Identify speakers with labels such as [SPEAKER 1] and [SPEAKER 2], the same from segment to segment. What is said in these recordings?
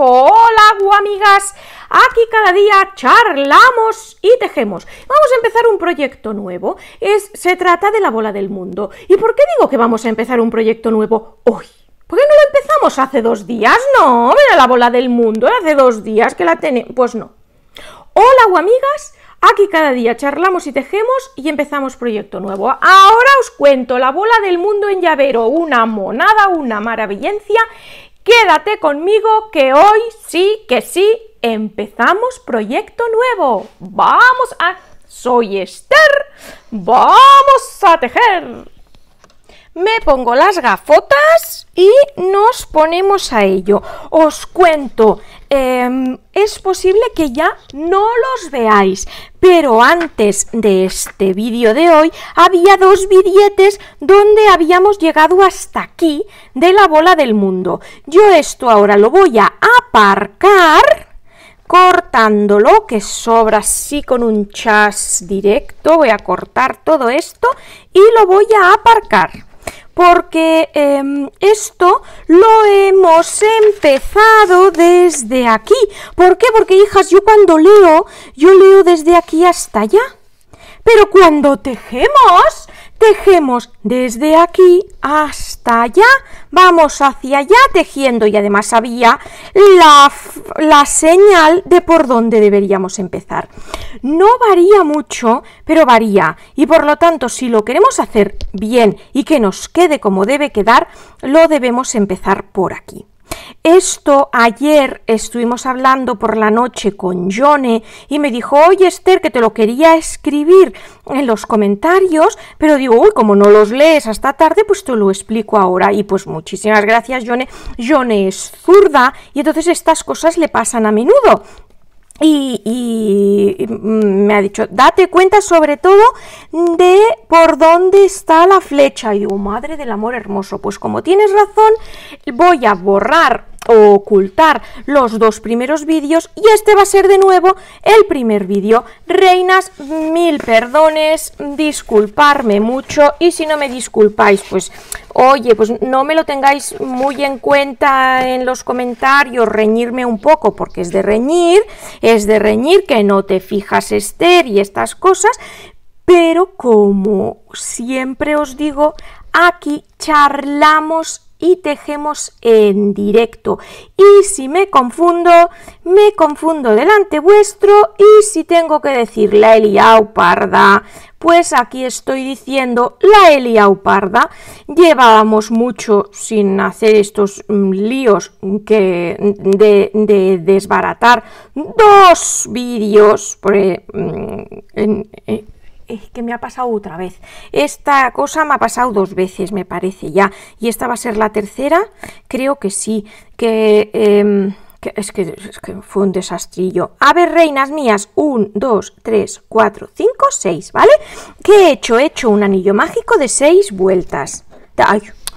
[SPEAKER 1] Hola, guamigas. Aquí cada día charlamos y tejemos. Vamos a empezar un proyecto nuevo. Es, se trata de la bola del mundo. ¿Y por qué digo que vamos a empezar un proyecto nuevo hoy? ¿Por qué no lo empezamos hace dos días? No, mira la bola del mundo, ¿eh? hace dos días que la tenemos. Pues no. Hola, guamigas. Aquí cada día charlamos y tejemos y empezamos proyecto nuevo. Ahora os cuento la bola del mundo en llavero, una monada, una maravillencia Quédate conmigo que hoy sí que sí empezamos proyecto nuevo. Vamos a... Soy Esther. Vamos a tejer. Me pongo las gafotas y nos ponemos a ello. Os cuento Em, es posible que ya no los veáis. Pero antes de este vídeo de hoy había dos billetes donde habíamos llegado hasta aquí de la bola del mundo. Yo esto ahora lo voy a aparcar cortándolo, que sobra así con un chas directo, voy a cortar todo esto y lo voy a aparcar porque em, esto lo hemos empezado desde aquí. ¿Por qué? Porque, hijas, yo cuando leo, yo leo desde aquí hasta allá. Pero cuando tejemos, tejemos desde aquí hasta allá, vamos hacia allá tejiendo y además había la, la, señal de por dónde deberíamos empezar. No varía mucho, pero varía y por lo tanto si lo queremos hacer bien y que nos quede como debe quedar, lo debemos empezar por aquí. Esto ayer estuvimos hablando por la noche con Jone y me dijo, oye Esther, que te lo quería escribir en los comentarios, pero digo, uy, como no los lees hasta tarde, pues te lo explico ahora. Y pues muchísimas gracias, Jone. Jone es zurda y entonces estas cosas le pasan a menudo. Y, me ha dicho, date cuenta sobre todo de por dónde está la flecha. Y digo, madre del amor hermoso, pues como tienes razón, voy a borrar ocultar los dos primeros vídeos y este va a ser de nuevo el primer vídeo. Reinas, mil perdones, disculparme mucho y si no me disculpáis, pues oye, pues no me lo tengáis muy en cuenta en los comentarios, reñirme un poco, porque es de reñir, es de reñir que no te fijas Esther y estas cosas, pero como siempre os digo, aquí charlamos y tejemos en directo. Y si me confundo, me confundo delante vuestro y si tengo que decir la eliau parda, pues aquí estoy diciendo la eliau parda. Llevábamos mucho sin hacer estos mm, líos que de, desbaratar dos vídeos. Eh, mm, en, eh, que me ha pasado otra vez. Esta cosa me ha pasado dos veces, me parece ya. Y esta va a ser la tercera, creo que sí. Que, em, es, que es, que fue un desastrillo. A ver, reinas mías, 1, 2, 3, 4, 5, 6, ¿vale? ¿Qué he hecho? He hecho un anillo mágico de 6 vueltas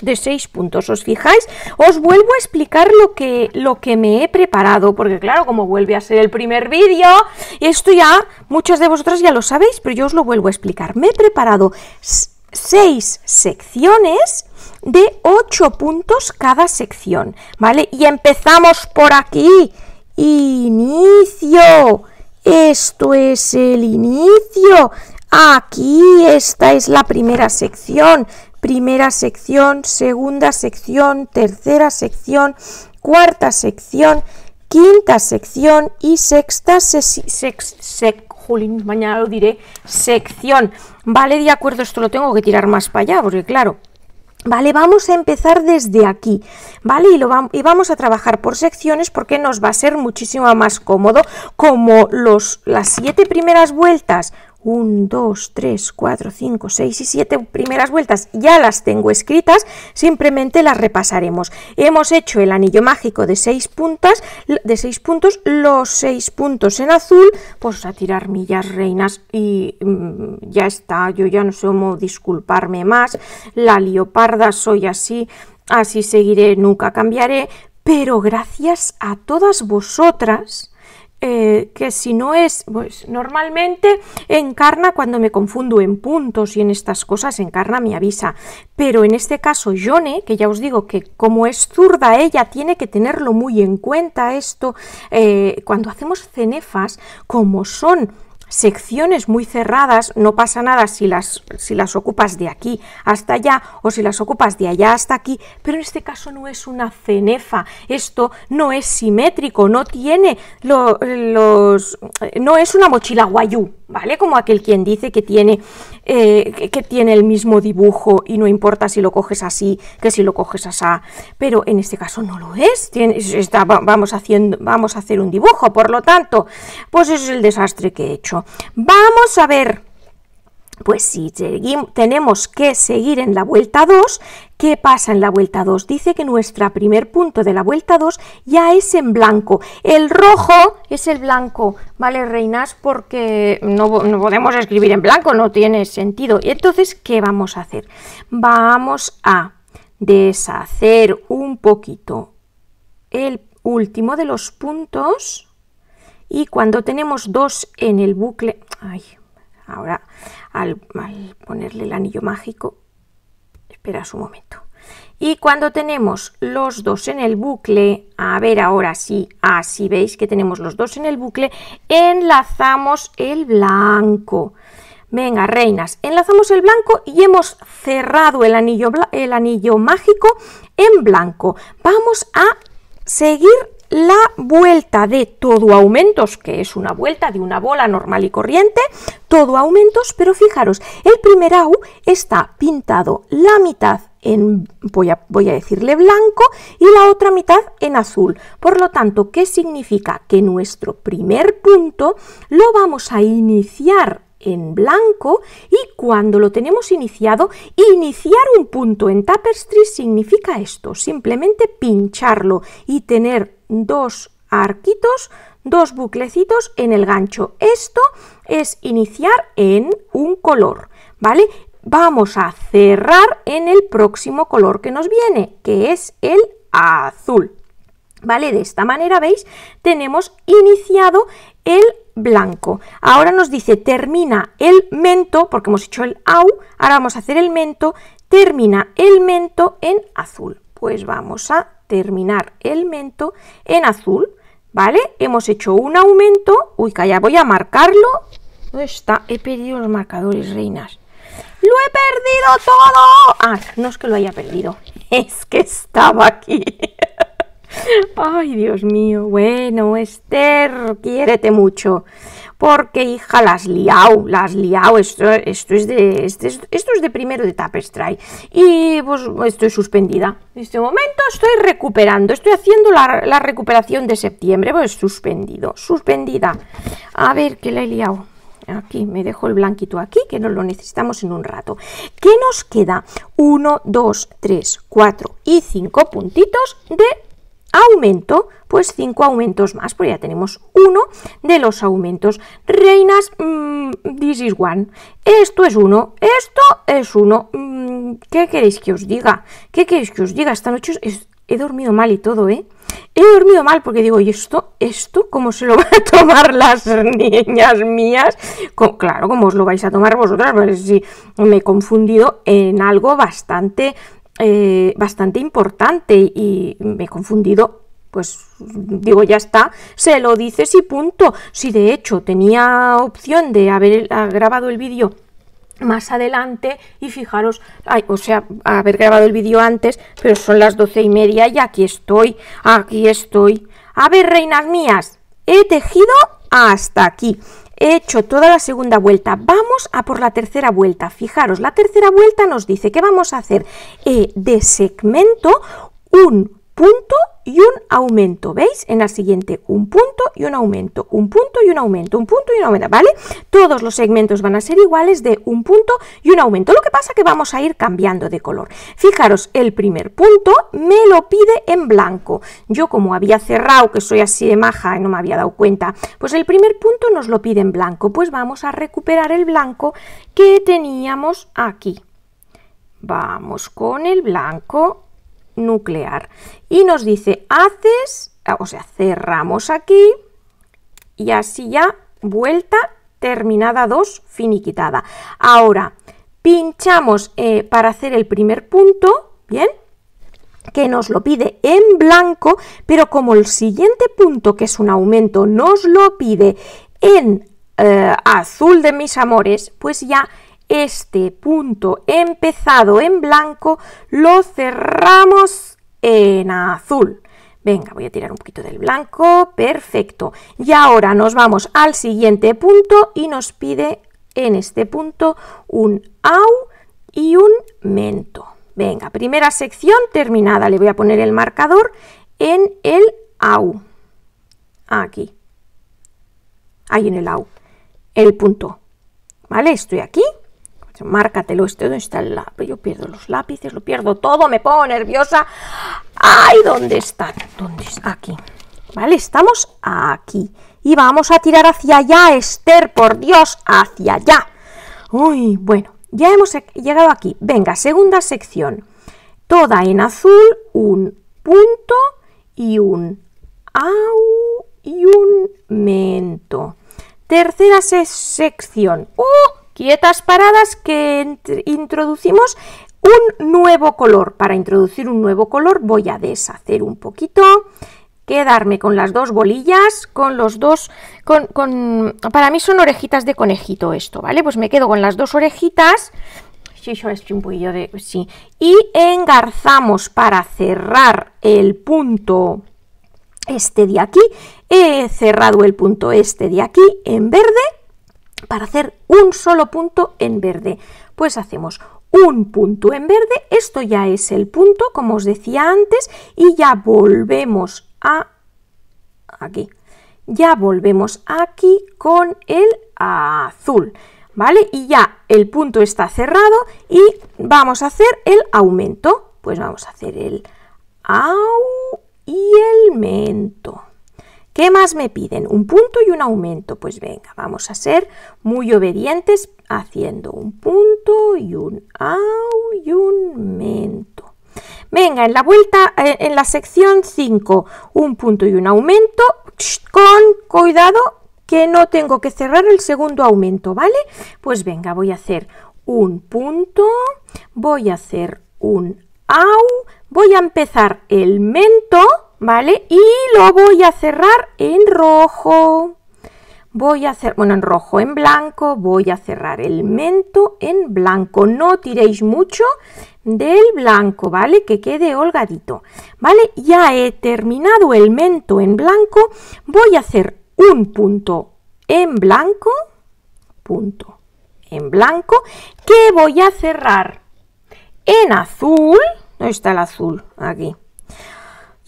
[SPEAKER 1] de seis puntos. ¿Os fijáis? Os vuelvo a explicar lo que, lo que me he preparado, porque claro, como vuelve a ser el primer vídeo, esto ya, muchas de vosotras ya lo sabéis, pero yo os lo vuelvo a explicar. Me he preparado seis secciones de ocho puntos cada sección, ¿vale? Y empezamos por aquí. Inicio. Esto es el inicio. Aquí esta es la primera sección primera sección, segunda sección, tercera sección, cuarta sección, quinta sección y sexta sección. mañana lo diré, sección. Vale, de acuerdo, esto lo tengo que tirar más para allá, porque claro, Vale, vamos a empezar desde aquí, ¿vale? Y, y vamos a trabajar por secciones porque nos va a ser muchísimo más cómodo, como los, las siete primeras vueltas 1, 2, 3, 4, 5, 6 y 7 primeras vueltas ya las tengo escritas, simplemente las repasaremos. Hemos hecho el anillo mágico de 6 puntas, de 6 puntos, los 6 puntos en azul, pues a tirar millas reinas y mm, ya está, yo ya no sé cómo disculparme más, la leoparda soy así, así seguiré, nunca cambiaré, pero gracias a todas vosotras, eh, que si no es, pues normalmente encarna cuando me confundo en puntos y en estas cosas, encarna me avisa. Pero en este caso, Yone, que ya os digo que como es zurda, ella tiene que tenerlo muy en cuenta esto, eh, cuando hacemos cenefas, como son secciones muy cerradas, no pasa nada si las, si las ocupas de aquí hasta allá o si las ocupas de allá hasta aquí, pero en este caso no es una cenefa, esto no es simétrico, no tiene los... no es una mochila guayú, ¿vale? Como aquel quien dice que tiene, eh, que tiene el mismo dibujo y no importa si lo coges así que si lo coges así, pero en este caso no lo es, vamos, haciendo, vamos a hacer un dibujo, por lo tanto, pues es el desastre que he hecho vamos a ver. Pues si tenemos que seguir en la vuelta 2, ¿qué pasa en la vuelta 2? Dice que nuestro primer punto de la vuelta 2 ya es en blanco. El rojo es el blanco, ¿vale, reinas? Porque no, no podemos escribir en blanco, no tiene sentido. Entonces, ¿qué vamos a hacer? Vamos a deshacer un poquito el último de los puntos y cuando tenemos dos en el bucle, ahora al, ponerle el anillo mágico, espera su momento. Y cuando tenemos los dos en el bucle, a ver ahora sí, así veis que tenemos los dos en el bucle, enlazamos el blanco. Venga, reinas, enlazamos el blanco y hemos cerrado el anillo, el anillo mágico en blanco. Vamos a seguir la vuelta de todo aumentos, que es una vuelta de una bola normal y corriente, todo aumentos, pero fijaros, el primer au está pintado la mitad en, voy a, voy a decirle blanco, y la otra mitad en azul. Por lo tanto, ¿qué significa? Que nuestro primer punto lo vamos a iniciar en blanco y cuando lo tenemos iniciado, iniciar un punto en tapestry significa esto, simplemente pincharlo y tener dos arquitos, dos buclecitos en el gancho. Esto es iniciar en un color, ¿vale? Vamos a cerrar en el próximo color que nos viene, que es el azul. ¿Vale? De esta manera, ¿veis? Tenemos iniciado el blanco. Ahora nos dice termina el mento, porque hemos hecho el au, ahora vamos a hacer el mento, termina el mento en azul. Pues vamos a terminar el mento en azul, ¿vale? Hemos hecho un aumento, uy, calla, voy a marcarlo. no está? He perdido los marcadores, reinas. ¡Lo he perdido todo! Ah, no es que lo haya perdido, es que estaba aquí. Ay, Dios mío. Bueno, Esther, quiérete mucho. Porque, hija, las liao, las liao. Esto, esto, es, de, este esto, es de primero de Tapestry. Y pues estoy suspendida. En este momento estoy recuperando. Estoy haciendo la, recuperación de septiembre. Pues suspendido, suspendida. A ver, qué le he liado aquí me dejo el blanquito aquí, que no lo necesitamos en un rato. ¿Qué nos queda? 1, 2, 3, 4 y cinco puntitos de aumento, pues cinco aumentos más, porque ya tenemos uno de los aumentos. Reinas, mm, this is one. Esto es uno, esto es uno. Mm, ¿Qué queréis que os diga? ¿Qué queréis que os diga? Esta noche he dormido mal y todo, ¿eh? He dormido mal porque digo, ¿y esto, esto cómo se lo van a tomar las niñas mías? claro, cómo os lo vais a tomar vosotras, ver pues si me he confundido en algo bastante eh, bastante importante y me he confundido pues digo, ya está, se lo dices y punto. Si de hecho tenía opción de haber grabado el vídeo más adelante y fijaros, o sea, haber grabado el vídeo antes, pero son las doce y media y aquí estoy, aquí estoy. A ver, reinas mías, he tejido hasta aquí. He hecho toda la segunda vuelta. Vamos a por la tercera vuelta. Fijaros, la tercera vuelta nos dice que vamos a hacer eh, de segmento un punto y un aumento, ¿veis? En la siguiente, un punto y un aumento, un punto y un aumento, un punto y un aumento, ¿vale? Todos los segmentos van a ser iguales de un punto y un aumento. Lo que pasa que vamos a ir cambiando de color. Fijaros, el primer punto me lo pide en blanco. Yo como había cerrado, que soy así de maja, y no me había dado cuenta, pues el primer punto nos lo pide en blanco. Pues vamos a recuperar el blanco que teníamos aquí. Vamos con el blanco nuclear. Y nos dice, haces, ah, o sea, cerramos aquí y así ya vuelta terminada 2, finiquitada. Ahora, pinchamos eh, para hacer el primer punto, ¿bien? que nos lo pide en blanco, pero como el siguiente punto, que es un aumento, nos lo pide en eh, azul de mis amores, pues ya este punto empezado en blanco lo cerramos en azul. Venga, voy a tirar un poquito del blanco, perfecto. Y ahora nos vamos al siguiente punto y nos pide en este punto un au y un mento. Venga, primera sección terminada, le voy a poner el marcador en el au. Aquí. Ahí en el au. El punto. ¿Vale? Estoy aquí Márcatelo, este dónde está el lápiz. Yo pierdo los lápices, lo pierdo todo, me pongo nerviosa. ¡Ay! ¿Dónde está? ¿Dónde está? Aquí. ¿Vale? Estamos aquí. Y vamos a tirar hacia allá, Esther, por Dios, hacia allá. Uy, bueno, ya hemos llegado aquí. Venga, segunda sección. Toda en azul, un punto y un au y un mento. Tercera sección. ¡Uh! quietas paradas que introducimos un nuevo color. Para introducir un nuevo color voy a deshacer un poquito, quedarme con las dos bolillas, con los dos, con, para mí son orejitas de conejito esto, ¿vale? Pues me quedo con las dos orejitas, sí, yo estoy un poquillo de, sí, y engarzamos para cerrar el punto este de aquí, he cerrado el punto este de aquí en verde, para hacer un solo punto en verde. Pues hacemos un punto en verde, esto ya es el punto, como os decía antes, y ya volvemos a aquí. Ya volvemos aquí con el azul, ¿vale? Y ya el punto está cerrado y vamos a hacer el aumento. Pues vamos a hacer el au y el mento. ¿Qué más me piden? Un punto y un aumento. Pues venga, vamos a ser muy obedientes haciendo un punto y un aumento. Venga, en la vuelta, eh, en la sección 5, un punto y un aumento. Con cuidado que no tengo que cerrar el segundo aumento, ¿vale? Pues venga, voy a hacer un punto, voy a hacer un au, voy a empezar el mento ¿vale? Y lo voy a cerrar en rojo. Voy a hacer, bueno, en rojo, en blanco, voy a cerrar el mento en blanco. No tiréis mucho del blanco, ¿vale? Que quede holgadito, ¿vale? Ya he terminado el mento en blanco. Voy a hacer un punto en blanco, punto en blanco, que voy a cerrar en azul. no está el azul? Aquí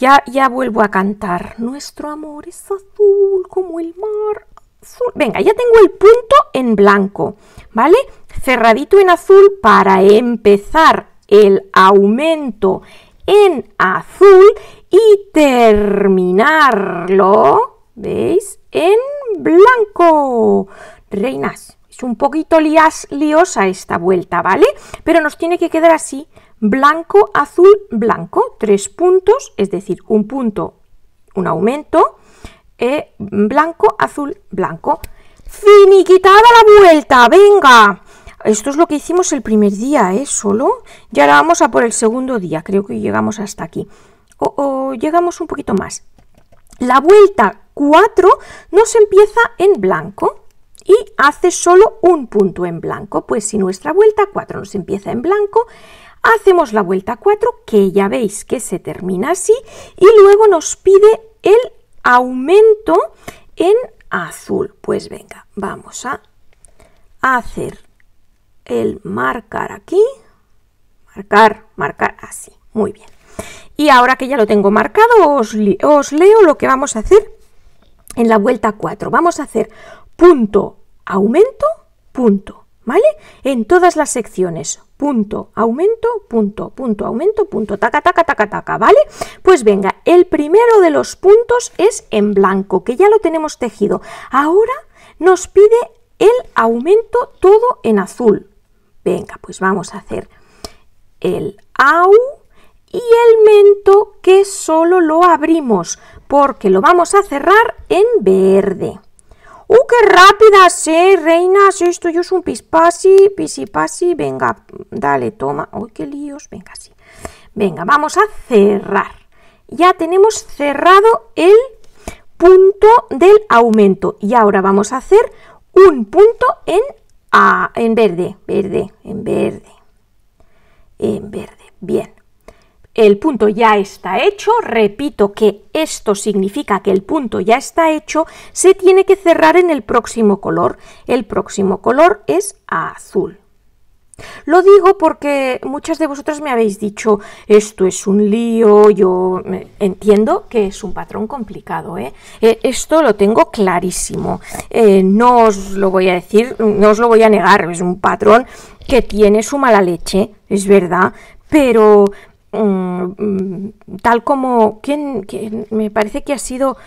[SPEAKER 1] ya, vuelvo a cantar. Nuestro amor es azul como el mar. Azul. Venga, ya tengo el punto en blanco, ¿vale? Cerradito en azul para empezar el aumento en azul y terminarlo, ¿veis? En blanco. Reinas, es un poquito liosa esta vuelta, ¿vale? Pero nos tiene que quedar así blanco, azul, blanco, tres puntos, es decir, un punto, un aumento, eh, blanco, azul, blanco. Finiquitada la vuelta, venga. Esto es lo que hicimos el primer día, es ¿eh? Solo. Y ahora vamos a por el segundo día, creo que llegamos hasta aquí. O, o llegamos un poquito más. La vuelta 4 nos empieza en blanco, y hace solo un punto en blanco. Pues si nuestra vuelta 4 nos empieza en blanco, hacemos la vuelta 4, que ya veis que se termina así, y luego nos pide el aumento en azul. Pues venga, vamos a hacer el marcar aquí, marcar, marcar así, muy bien. Y ahora que ya lo tengo marcado, os, leo lo que vamos a hacer en la vuelta 4. Vamos a hacer punto, aumento, punto, ¿vale? En todas las secciones, punto, aumento, punto, punto, aumento, punto, taca, taca, taca, taca, ¿vale? Pues venga, el primero de los puntos es en blanco, que ya lo tenemos tejido. Ahora nos pide el aumento todo en azul. Venga, pues vamos a hacer el au y el mento que solo lo abrimos porque lo vamos a cerrar en verde. ¡Uh, qué rápidas, eh, reinas! Esto yo es un pispasi, pisipasi. Venga, dale, toma. ¡Uy, qué líos! Venga, sí. Venga, vamos a cerrar. Ya tenemos cerrado el punto del aumento. Y ahora vamos a hacer un punto en, en verde, verde, en verde, en verde. Bien, el punto ya está hecho, repito que esto significa que el punto ya está hecho, se tiene que cerrar en el próximo color. El próximo color es azul. Lo digo porque muchas de vosotras me habéis dicho, esto es un lío, yo entiendo que es un patrón complicado, ¿eh? eh esto lo tengo clarísimo, eh, no os lo voy a decir, no os lo voy a negar, es un patrón que tiene su mala leche, es verdad, pero Mm, tal como quien me parece que ha sido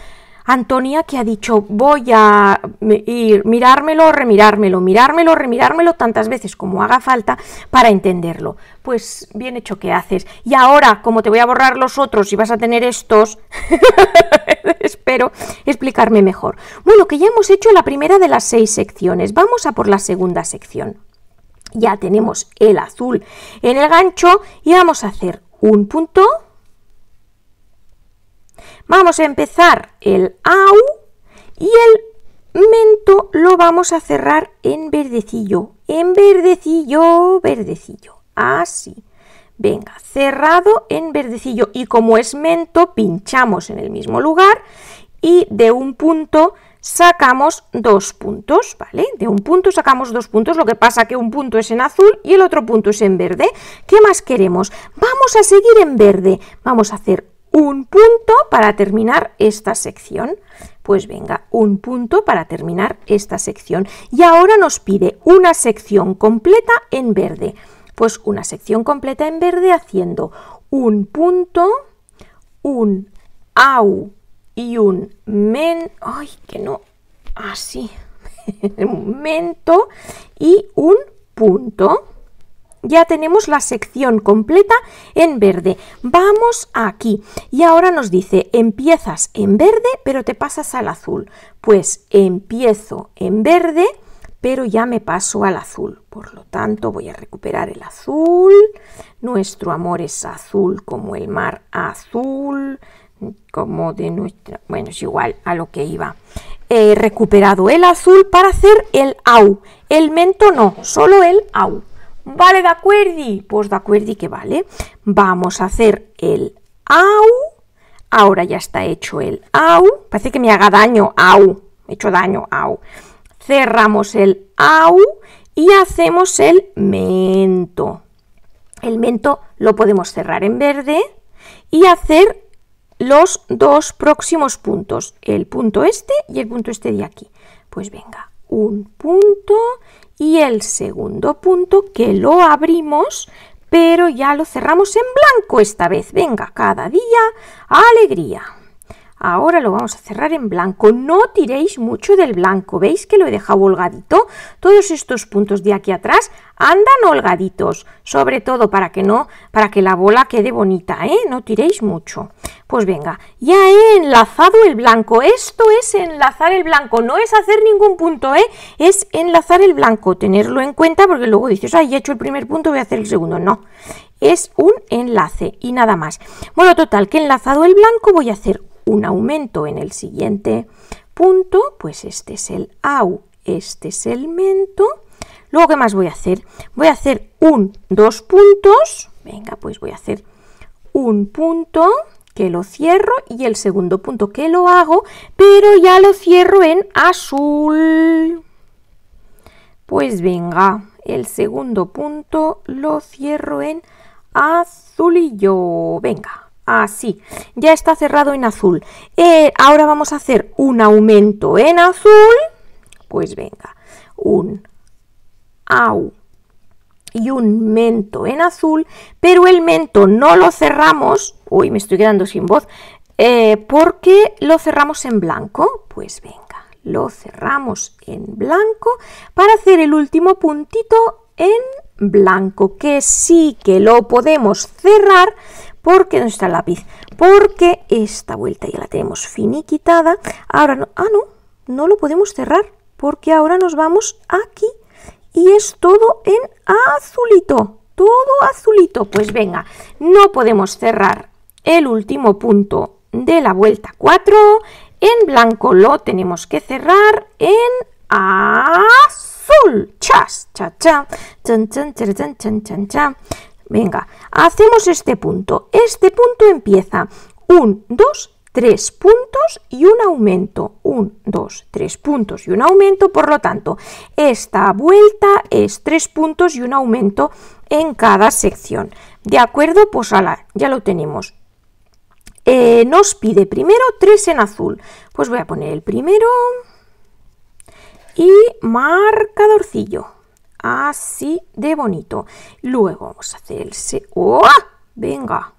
[SPEAKER 1] Antonia que ha dicho voy a ir mirármelo, remirármelo, mirármelo, remirármelo tantas veces como haga falta para entenderlo. Pues bien hecho que haces. Y ahora, como te voy a borrar los otros y vas a tener estos, espero explicarme mejor. Bueno, que ya hemos hecho la primera de las seis secciones. Vamos a por la segunda sección. Ya tenemos el azul en el gancho y vamos a hacer un punto. Vamos a empezar el au y el mento lo vamos a cerrar en verdecillo, en verdecillo, verdecillo, así. Venga, cerrado en verdecillo y como es mento pinchamos en el mismo lugar y de un punto sacamos dos puntos, ¿vale? De un punto sacamos dos puntos, lo que pasa que un punto es en azul y el otro punto es en verde. ¿Qué más queremos? Vamos a seguir en verde, vamos a hacer un punto para terminar esta sección. Pues venga, un punto para terminar esta sección. Y ahora nos pide una sección completa en verde. Pues una sección completa en verde haciendo un punto, un au y un men, ay, que no, así, un momento, y un punto. Ya tenemos la sección completa en verde. Vamos aquí. Y ahora nos dice, empiezas en verde, pero te pasas al azul. Pues empiezo en verde, pero ya me paso al azul. Por lo tanto, voy a recuperar el azul. Nuestro amor es azul como el mar azul como de nuestra, bueno, es igual a lo que iba. He recuperado el azul para hacer el au. El mento no, solo el au. Vale, de acuerdo. Pues de acuerdo que vale. Vamos a hacer el au. Ahora ya está hecho el au. Parece que me haga daño, au. hecho daño, au. Cerramos el au y hacemos el mento. El mento lo podemos cerrar en verde y hacer los dos próximos puntos, el punto este y el punto este de aquí. Pues venga, un punto y el segundo punto que lo abrimos, pero ya lo cerramos en blanco esta vez. Venga, cada día, alegría. Ahora lo vamos a cerrar en blanco. No tiréis mucho del blanco. ¿Veis que lo he dejado holgadito? Todos estos puntos de aquí atrás andan holgaditos. Sobre todo para que no, para que la bola quede bonita, ¿eh? No tiréis mucho. Pues venga, ya he enlazado el blanco. Esto es enlazar el blanco. No es hacer ningún punto, ¿eh? Es enlazar el blanco. Tenerlo en cuenta porque luego dices, ay, he hecho el primer punto, voy a hacer el segundo. No es un enlace y nada más. Bueno, total, que enlazado el blanco voy a hacer un aumento en el siguiente punto, pues este es el au, este es el mento. Luego, ¿qué más voy a hacer? Voy a hacer un, dos puntos, venga, pues voy a hacer un punto que lo cierro y el segundo punto que lo hago, pero ya lo cierro en azul. Pues venga, el segundo punto lo cierro en azul yo venga así. Ah, ya está cerrado en azul. Eh, ahora vamos a hacer un aumento en azul. Pues venga, un au y un mento en azul, pero el mento no lo cerramos. Uy, me estoy quedando sin voz. Eh, porque lo cerramos en blanco. Pues venga, lo cerramos en blanco para hacer el último puntito en blanco, que sí que lo podemos cerrar porque, no está el lápiz? Porque esta vuelta ya la tenemos finiquitada. Ahora, no, ah, no, no lo podemos cerrar porque ahora nos vamos aquí y es todo en azulito, todo azulito. Pues venga, no podemos cerrar el último punto de la vuelta 4, en blanco lo tenemos que cerrar en azul. Chas, cha, cha, chan, chan, chan, chan, Venga, hacemos este punto. Este punto empieza un, 2, tres puntos y un aumento. Un, 2, tres puntos y un aumento. Por lo tanto, esta vuelta es tres puntos y un aumento en cada sección. ¿De acuerdo? Pues ya lo tenemos. Eh, nos pide primero tres en azul. Pues voy a poner el primero y marcadorcillo así de bonito. Luego vamos a hacer el... ¡Oh! Venga,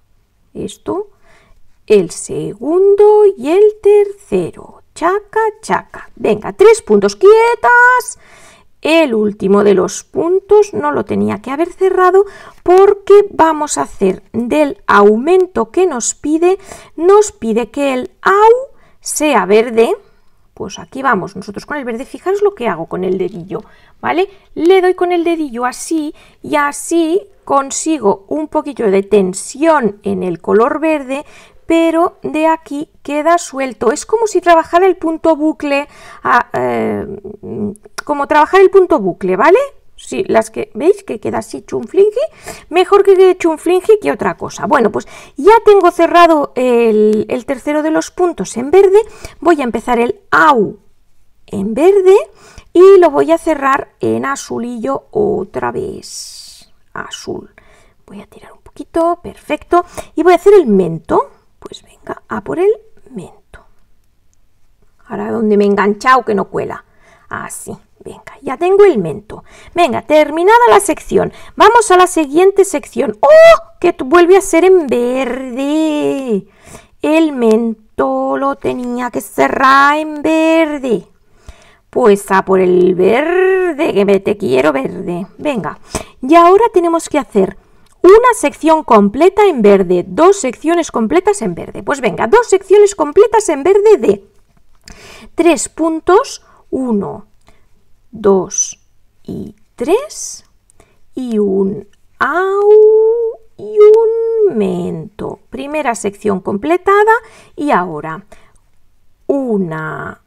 [SPEAKER 1] esto, el segundo y el tercero. Chaca, chaca. Venga, tres puntos quietas. El último de los puntos no lo tenía que haber cerrado porque vamos a hacer del aumento que nos pide, nos pide que el au sea verde, pues aquí vamos, nosotros con el verde, fijaros lo que hago con el dedillo, ¿vale? Le doy con el dedillo así y así consigo un poquillo de tensión en el color verde, pero de aquí queda suelto. Es como si trabajara el punto bucle, eh, como trabajar el punto bucle, ¿vale? Sí, las que veis que queda así chunflingi, mejor que quede chunflingi que otra cosa. Bueno, pues ya tengo cerrado el, el tercero de los puntos en verde, voy a empezar el au en verde y lo voy a cerrar en azulillo otra vez, azul. Voy a tirar un poquito, perfecto, y voy a hacer el mento, pues venga, a por el mento. Ahora donde me he enganchado que no cuela, así. Venga, ya tengo el mento. Venga, terminada la sección. Vamos a la siguiente sección. ¡Oh! Que vuelve a ser en verde. El mento lo tenía que cerrar en verde. Pues a ah, por el verde, que me te quiero verde. Venga, y ahora tenemos que hacer una sección completa en verde, dos secciones completas en verde. Pues venga, dos secciones completas en verde de tres puntos, uno dos y tres y un au y un mento. Primera sección completada y ahora una,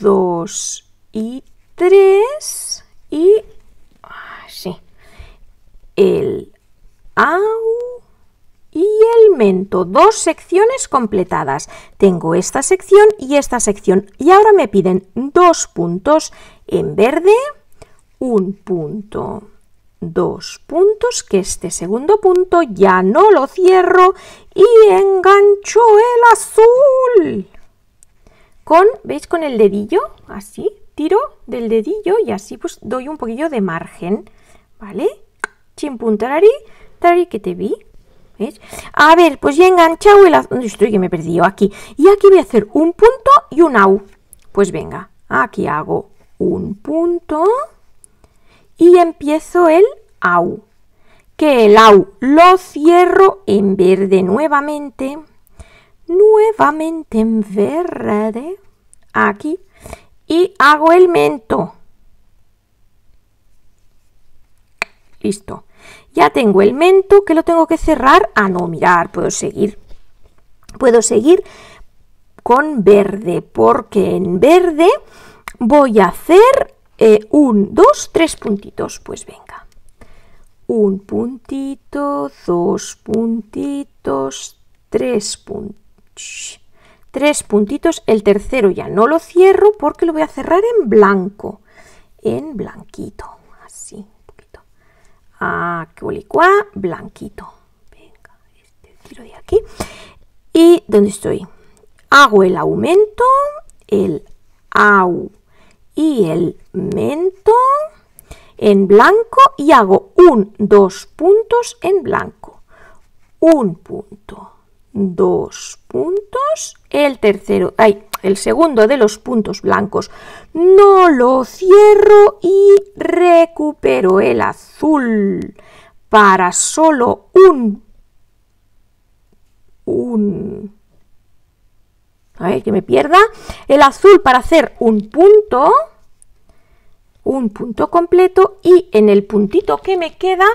[SPEAKER 1] dos y tres y así. Ah, el au y el mento. Dos secciones completadas. Tengo esta sección y esta sección. Y ahora me piden dos puntos en verde, un punto, dos puntos, que este segundo punto ya no lo cierro y engancho el azul. Con, ¿veis? Con el dedillo, así, tiro del dedillo y así pues doy un poquillo de margen, ¿vale? Chimpun tarari, tarari que te vi. A ver, pues ya he enganchado el... ¿Dónde estoy? Que me he perdido aquí. Y aquí voy a hacer un punto y un au. Pues venga, aquí hago un punto y empiezo el au. Que el au lo cierro en verde nuevamente. Nuevamente en verde. Aquí. Y hago el mento. Listo. Ya tengo el mento, que lo tengo que cerrar. Ah, no, mirar, puedo seguir. Puedo seguir con verde, porque en verde voy a hacer eh, un, dos, tres puntitos. Pues venga. Un puntito, dos puntitos, tres puntitos. Tres puntitos, el tercero ya no lo cierro porque lo voy a cerrar en blanco, en blanquito. Ah, colicua, blanquito. Venga, este tiro de aquí. ¿Y dónde estoy? Hago el aumento, el au y el mento en blanco y hago un, dos puntos en blanco. Un punto, dos puntos el tercero, ay, el segundo de los puntos blancos, no lo cierro y recupero el azul para solo un... un... que me pierda. El azul para hacer un punto, un punto completo y en el puntito que me queda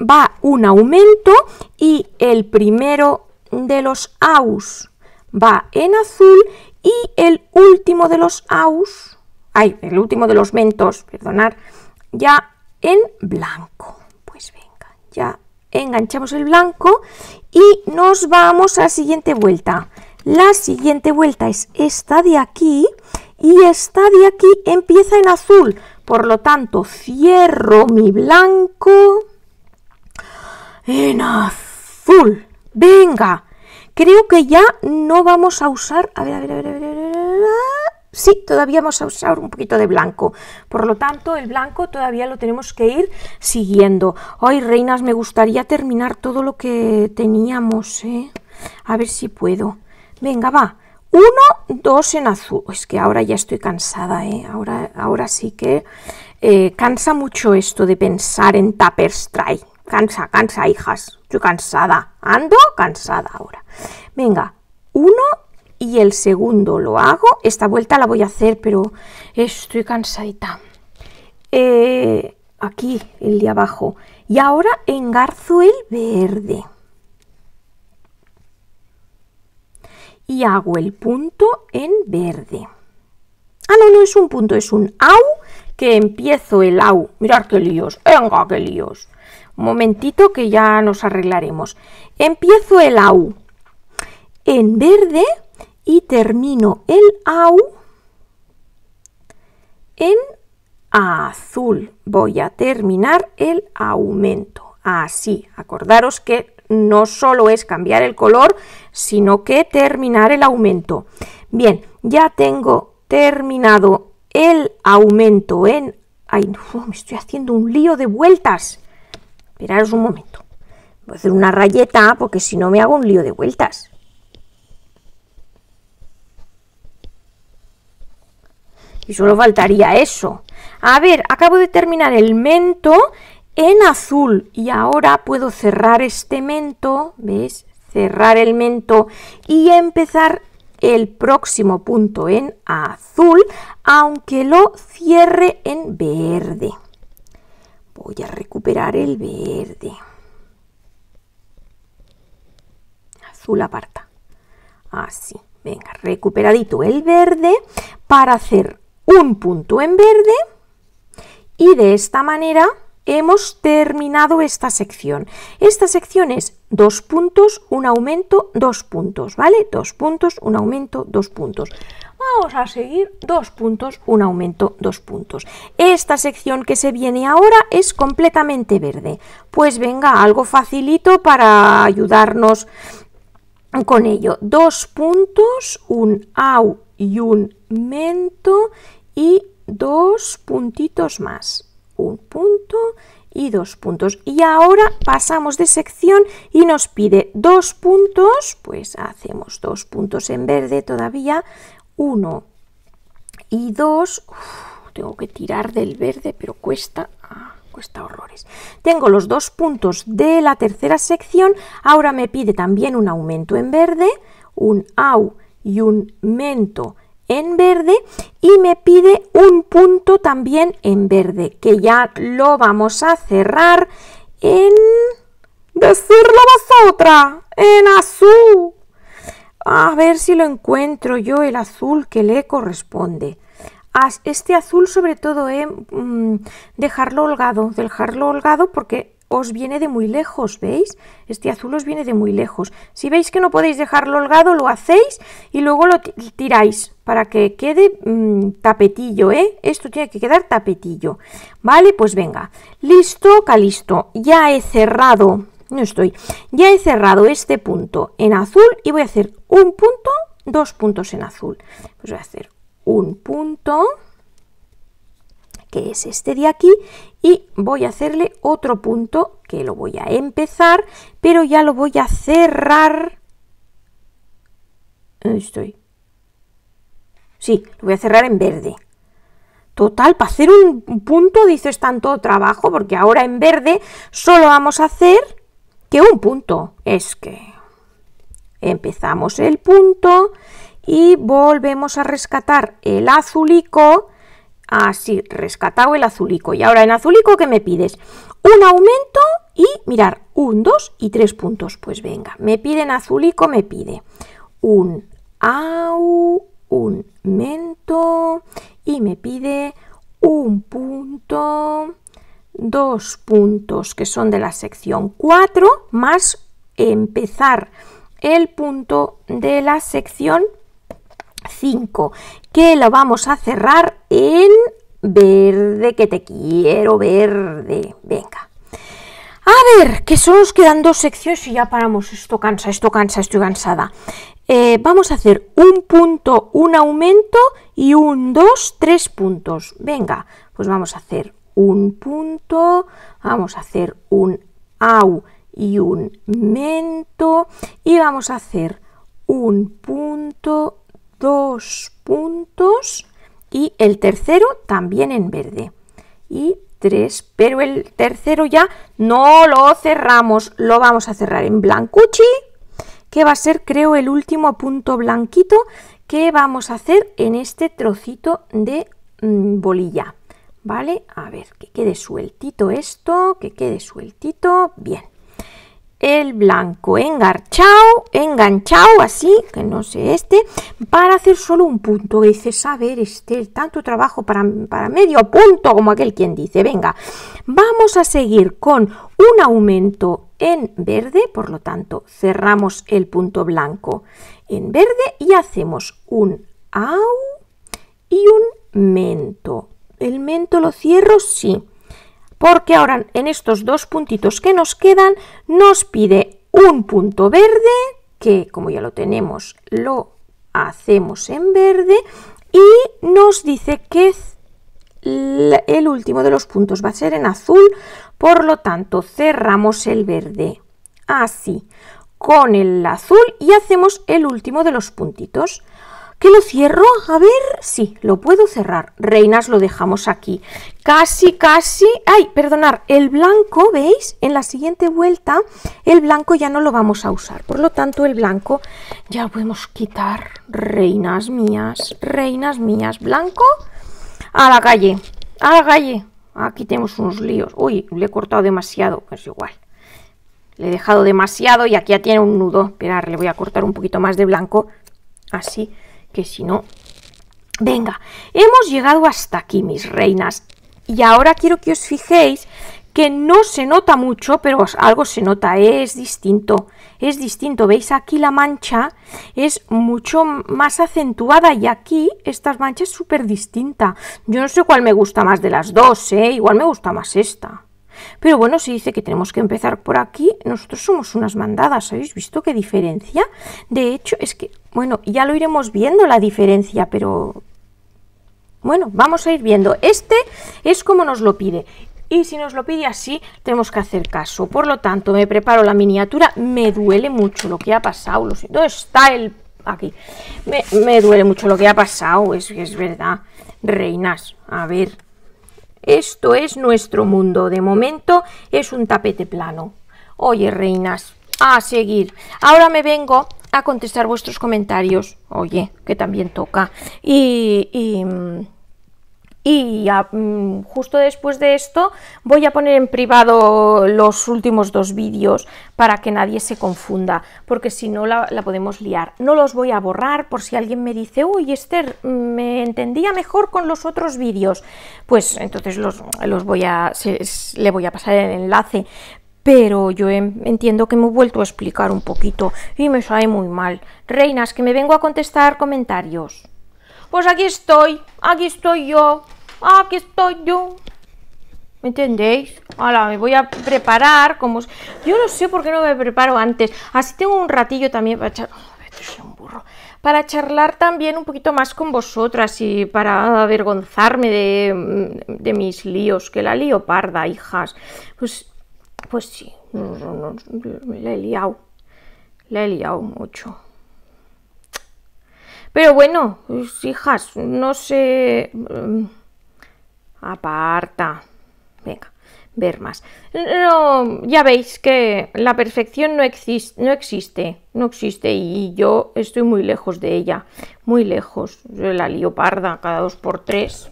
[SPEAKER 1] va un aumento y el primero de los aus va en azul y el último de los aus, ay, el último de los mentos, perdonar, ya en blanco. Pues venga, ya enganchamos el blanco y nos vamos a la siguiente vuelta. La siguiente vuelta es esta de aquí y esta de aquí empieza en azul. Por lo tanto, cierro mi blanco en azul. Venga, Creo que ya no vamos a usar... A ver, a ver, a ver, a ver... sí, todavía vamos a usar un poquito de blanco. Por lo tanto, el blanco todavía lo tenemos que ir siguiendo. Ay, reinas, me gustaría terminar todo lo que teníamos, ¿eh? A ver si puedo. Venga, va. Uno, dos en azul. Es que ahora ya estoy cansada, ¿eh? Ahora, ahora sí que eh, cansa mucho esto de pensar en tupper Strike. Cansa, cansa, hijas. Estoy cansada, ando cansada ahora. Venga, uno y el segundo lo hago. Esta vuelta la voy a hacer, pero estoy cansadita. Eh, aquí, el de abajo. Y ahora engarzo el verde. Y hago el punto en verde. Ah, no, no es un punto, es un au que empiezo el au. Mirad qué líos, venga, qué líos momentito que ya nos arreglaremos. Empiezo el AU en verde y termino el AU en azul. Voy a terminar el aumento. Así, acordaros que no solo es cambiar el color, sino que terminar el aumento. Bien, ya tengo terminado el aumento en... ¡Ay, me estoy haciendo un lío de vueltas! Esperaros un momento. Voy a hacer una rayeta porque si no me hago un lío de vueltas. Y solo faltaría eso. A ver, acabo de terminar el mento en azul y ahora puedo cerrar este mento, ¿ves? Cerrar el mento y empezar el próximo punto en azul, aunque lo cierre en verde. Voy a recuperar el verde. Azul aparta. Así. Ah, Venga, recuperadito el verde para hacer un punto en verde. Y de esta manera hemos terminado esta sección. Esta sección es dos puntos, un aumento, dos puntos, ¿vale? Dos puntos, un aumento, dos puntos vamos a seguir dos puntos, un aumento dos puntos. Esta sección que se viene ahora es completamente verde. Pues venga, algo facilito para ayudarnos con ello. Dos puntos, un au y un mento y dos puntitos más. Un punto y dos puntos. Y ahora pasamos de sección y nos pide dos puntos, pues hacemos dos puntos en verde todavía, 1 y 2. Tengo que tirar del verde, pero cuesta, ah, cuesta horrores. Tengo los dos puntos de la tercera sección. Ahora me pide también un aumento en verde, un au y un mento en verde y me pide un punto también en verde que ya lo vamos a cerrar en decirlo vosotras en azul a ver si lo encuentro yo el azul que le corresponde. Este azul sobre todo eh, mm, dejarlo holgado, dejarlo holgado porque os viene de muy lejos, ¿veis? Este azul os viene de muy lejos. Si veis que no podéis dejarlo holgado, lo hacéis y luego lo tiráis para que quede mm, tapetillo, ¿eh? Esto tiene que quedar tapetillo. Vale, pues venga. Listo, calisto. Ya he cerrado no estoy. Ya he cerrado este punto en azul y voy a hacer un punto, dos puntos en azul. Pues voy a hacer un punto, que es este de aquí, y voy a hacerle otro punto, que lo voy a empezar, pero ya lo voy a cerrar. estoy? Sí, lo voy a cerrar en verde. Total, para hacer un punto dices tanto trabajo, porque ahora en verde solo vamos a hacer que un punto es que empezamos el punto y volvemos a rescatar el azulico. Así, rescatado el azulico. Y ahora en azulico, ¿qué me pides? Un aumento y mirar, un, dos y tres puntos. Pues venga, me piden azulico, me pide un aumento y me pide un punto dos puntos que son de la sección 4 más empezar el punto de la sección 5 que lo vamos a cerrar en verde que te quiero verde venga a ver que solo nos quedan dos secciones y ya paramos esto cansa esto cansa estoy cansada eh, vamos a hacer un punto un aumento y un 2 tres puntos venga pues vamos a hacer un punto, vamos a hacer un au y un mento y vamos a hacer un punto, dos puntos y el tercero también en verde y tres, pero el tercero ya no lo cerramos, lo vamos a cerrar en blancuchi que va a ser creo el último punto blanquito que vamos a hacer en este trocito de mm, bolilla. ¿vale? A ver, que quede sueltito esto, que quede sueltito, bien. El blanco enganchado, enganchado así, que no sé este, para hacer solo un punto. Dice dices, a ver, este, tanto trabajo para, para medio punto, como aquel quien dice. Venga, vamos a seguir con un aumento en verde, por lo tanto, cerramos el punto blanco en verde y hacemos un au y un mento el mento lo cierro, sí. Porque ahora en estos dos puntitos que nos quedan nos pide un punto verde, que como ya lo tenemos, lo hacemos en verde y nos dice que el último de los puntos va a ser en azul, por lo tanto cerramos el verde así con el azul y hacemos el último de los puntitos lo cierro? A ver, sí, lo puedo cerrar. Reinas, lo dejamos aquí. Casi, casi... ¡Ay, perdonar! El blanco, ¿veis? En la siguiente vuelta, el blanco ya no lo vamos a usar. Por lo tanto, el blanco ya podemos quitar. Reinas mías, reinas mías. Blanco, a la calle, a la calle. Aquí tenemos unos líos. Uy, le he cortado demasiado. es pues igual. Le he dejado demasiado y aquí ya tiene un nudo. Esperar, le voy a cortar un poquito más de blanco. Así que si no... Venga, hemos llegado hasta aquí, mis reinas. Y ahora quiero que os fijéis que no se nota mucho, pero algo se nota, es distinto, es distinto. ¿Veis aquí la mancha? Es mucho más acentuada y aquí estas manchas súper distinta. Yo no sé cuál me gusta más de las dos, ¿eh? igual me gusta más esta. Pero bueno, se dice que tenemos que empezar por aquí. Nosotros somos unas mandadas, ¿habéis visto qué diferencia? De hecho, es que bueno, ya lo iremos viendo la diferencia, pero... Bueno, vamos a ir viendo. Este es como nos lo pide. Y si nos lo pide así, tenemos que hacer caso. Por lo tanto, me preparo la miniatura. Me duele mucho lo que ha pasado. Lo siento. está el...? Aquí. Me, duele mucho lo que ha pasado. Es, es verdad. Reinas, a ver. Esto es nuestro mundo. De momento es un tapete plano. Oye, reinas, a seguir. Ahora me vengo a contestar vuestros comentarios, oye, que también toca. Y, y, mm, mm, justo después de esto voy a poner en privado los últimos dos vídeos para que nadie se confunda, porque si no la, podemos liar. No los voy a borrar por si alguien me dice, uy Esther, mm, me entendía mejor con los otros vídeos. Pues entonces los, los voy a, se, le voy a pasar el enlace pero yo em, entiendo que me he vuelto a explicar un poquito y me sale muy mal. Reinas, que me vengo a contestar comentarios. Pues aquí estoy, aquí estoy yo, aquí estoy yo. ¿Me entendéis? Ahora me voy a preparar como... Yo no sé por qué no me preparo antes. Así tengo un ratillo también para un burro para charlar también un poquito más con vosotras y para avergonzarme de, mm, de, mis líos, que la lío parda, hijas. Pues pues sí, no, la he liado. La he liado mucho. Pero bueno, hijas, no sé. Mm, aparta. Venga, ver más. No, ya veis que la perfección no, existe, no existe. No existe y yo estoy muy lejos de ella. Muy lejos. Yo la parda cada dos por tres.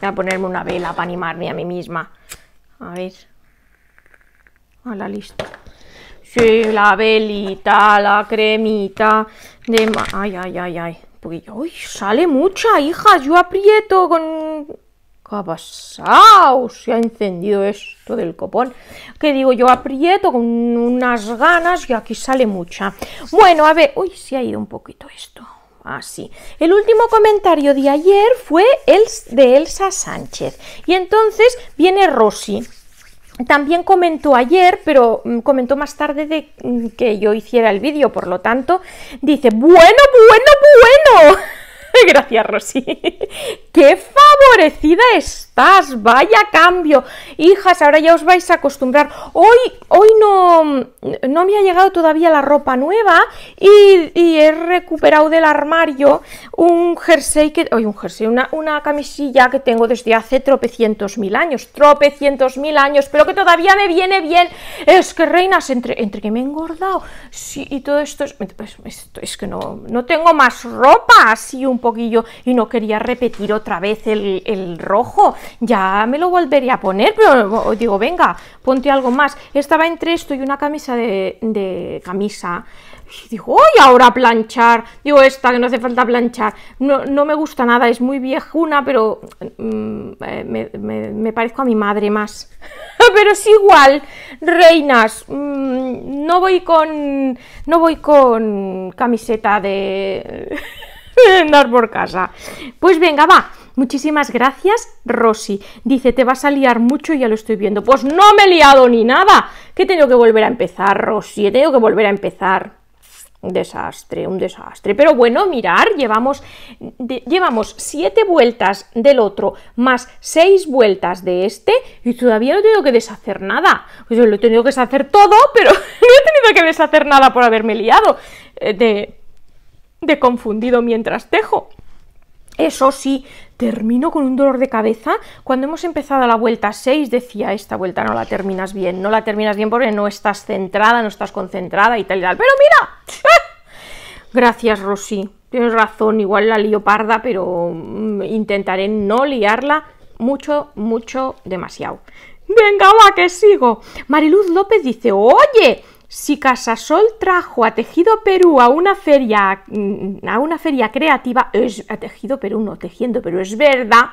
[SPEAKER 1] Voy a ponerme una vela para animarme a mí misma. A ver. la lista. Sí, la velita, la cremita de... Ay, ay, ay, ay. Porque, uy, sale mucha, hija. Yo aprieto con... ¿Qué ha pasado? Se ha encendido esto del copón. Que digo, yo aprieto con unas ganas y aquí sale mucha. Bueno, a ver... Uy, se ha ido un poquito esto así. Ah, el último comentario de ayer fue el de Elsa Sánchez. Y entonces viene Rosy. También comentó ayer, pero mm, comentó más tarde de mm, que yo hiciera el vídeo, por lo tanto, dice, bueno, bueno, bueno. Gracias, Rosy. ¡Qué favorecida estás! ¡Vaya cambio! Hijas, ahora ya os vais a acostumbrar. Hoy, hoy no, no me ha llegado todavía la ropa nueva y, he recuperado del armario un jersey que. Hoy un jersey, una, camisilla que tengo desde hace tropecientos mil años. Tropecientos mil años, pero que todavía me viene bien. Es que reinas, entre, que me he engordado. y todo esto es. Pues, es que no, no tengo más ropa así un poco poquillo y no quería repetir otra vez el, rojo. Ya me lo volvería a poner, pero digo, venga, ponte algo más. Estaba entre esto y una camisa de, camisa. Y digo, ¡ay, ahora planchar! Digo, esta que no hace falta planchar. No, no me gusta nada, es muy viejuna, pero mm, eh, me, parezco a mi madre más. pero es igual, reinas. Mm, no voy con. No voy con camiseta de andar por casa. Pues venga, va. Muchísimas gracias, Rosy. Dice, te vas a liar mucho, y ya lo estoy viendo. Pues no me he liado ni nada. Que he tenido que volver a empezar, Rosy. He tenido que volver a empezar. Un desastre, un desastre. Pero bueno, mirar, llevamos, llevamos siete vueltas del otro más seis vueltas de este y todavía no he tenido que deshacer nada. Pues yo lo he tenido que deshacer todo, pero no he tenido que deshacer nada por haberme liado. Eh, de, de confundido mientras tejo. Eso sí, termino con un dolor de cabeza. Cuando hemos empezado la vuelta 6 decía, esta vuelta no la terminas bien, no la terminas bien porque no estás centrada, no estás concentrada y tal y tal. Pero mira, ¡ah! gracias Rosy, tienes razón, igual la lío parda, pero mm, intentaré no liarla mucho, mucho, demasiado. Venga, va, que sigo. Mariluz López dice, oye, si Casasol trajo a Tejido Perú a una feria, mm, a una feria creativa, es, a Tejido Perú, no Tejiendo Perú, es verdad,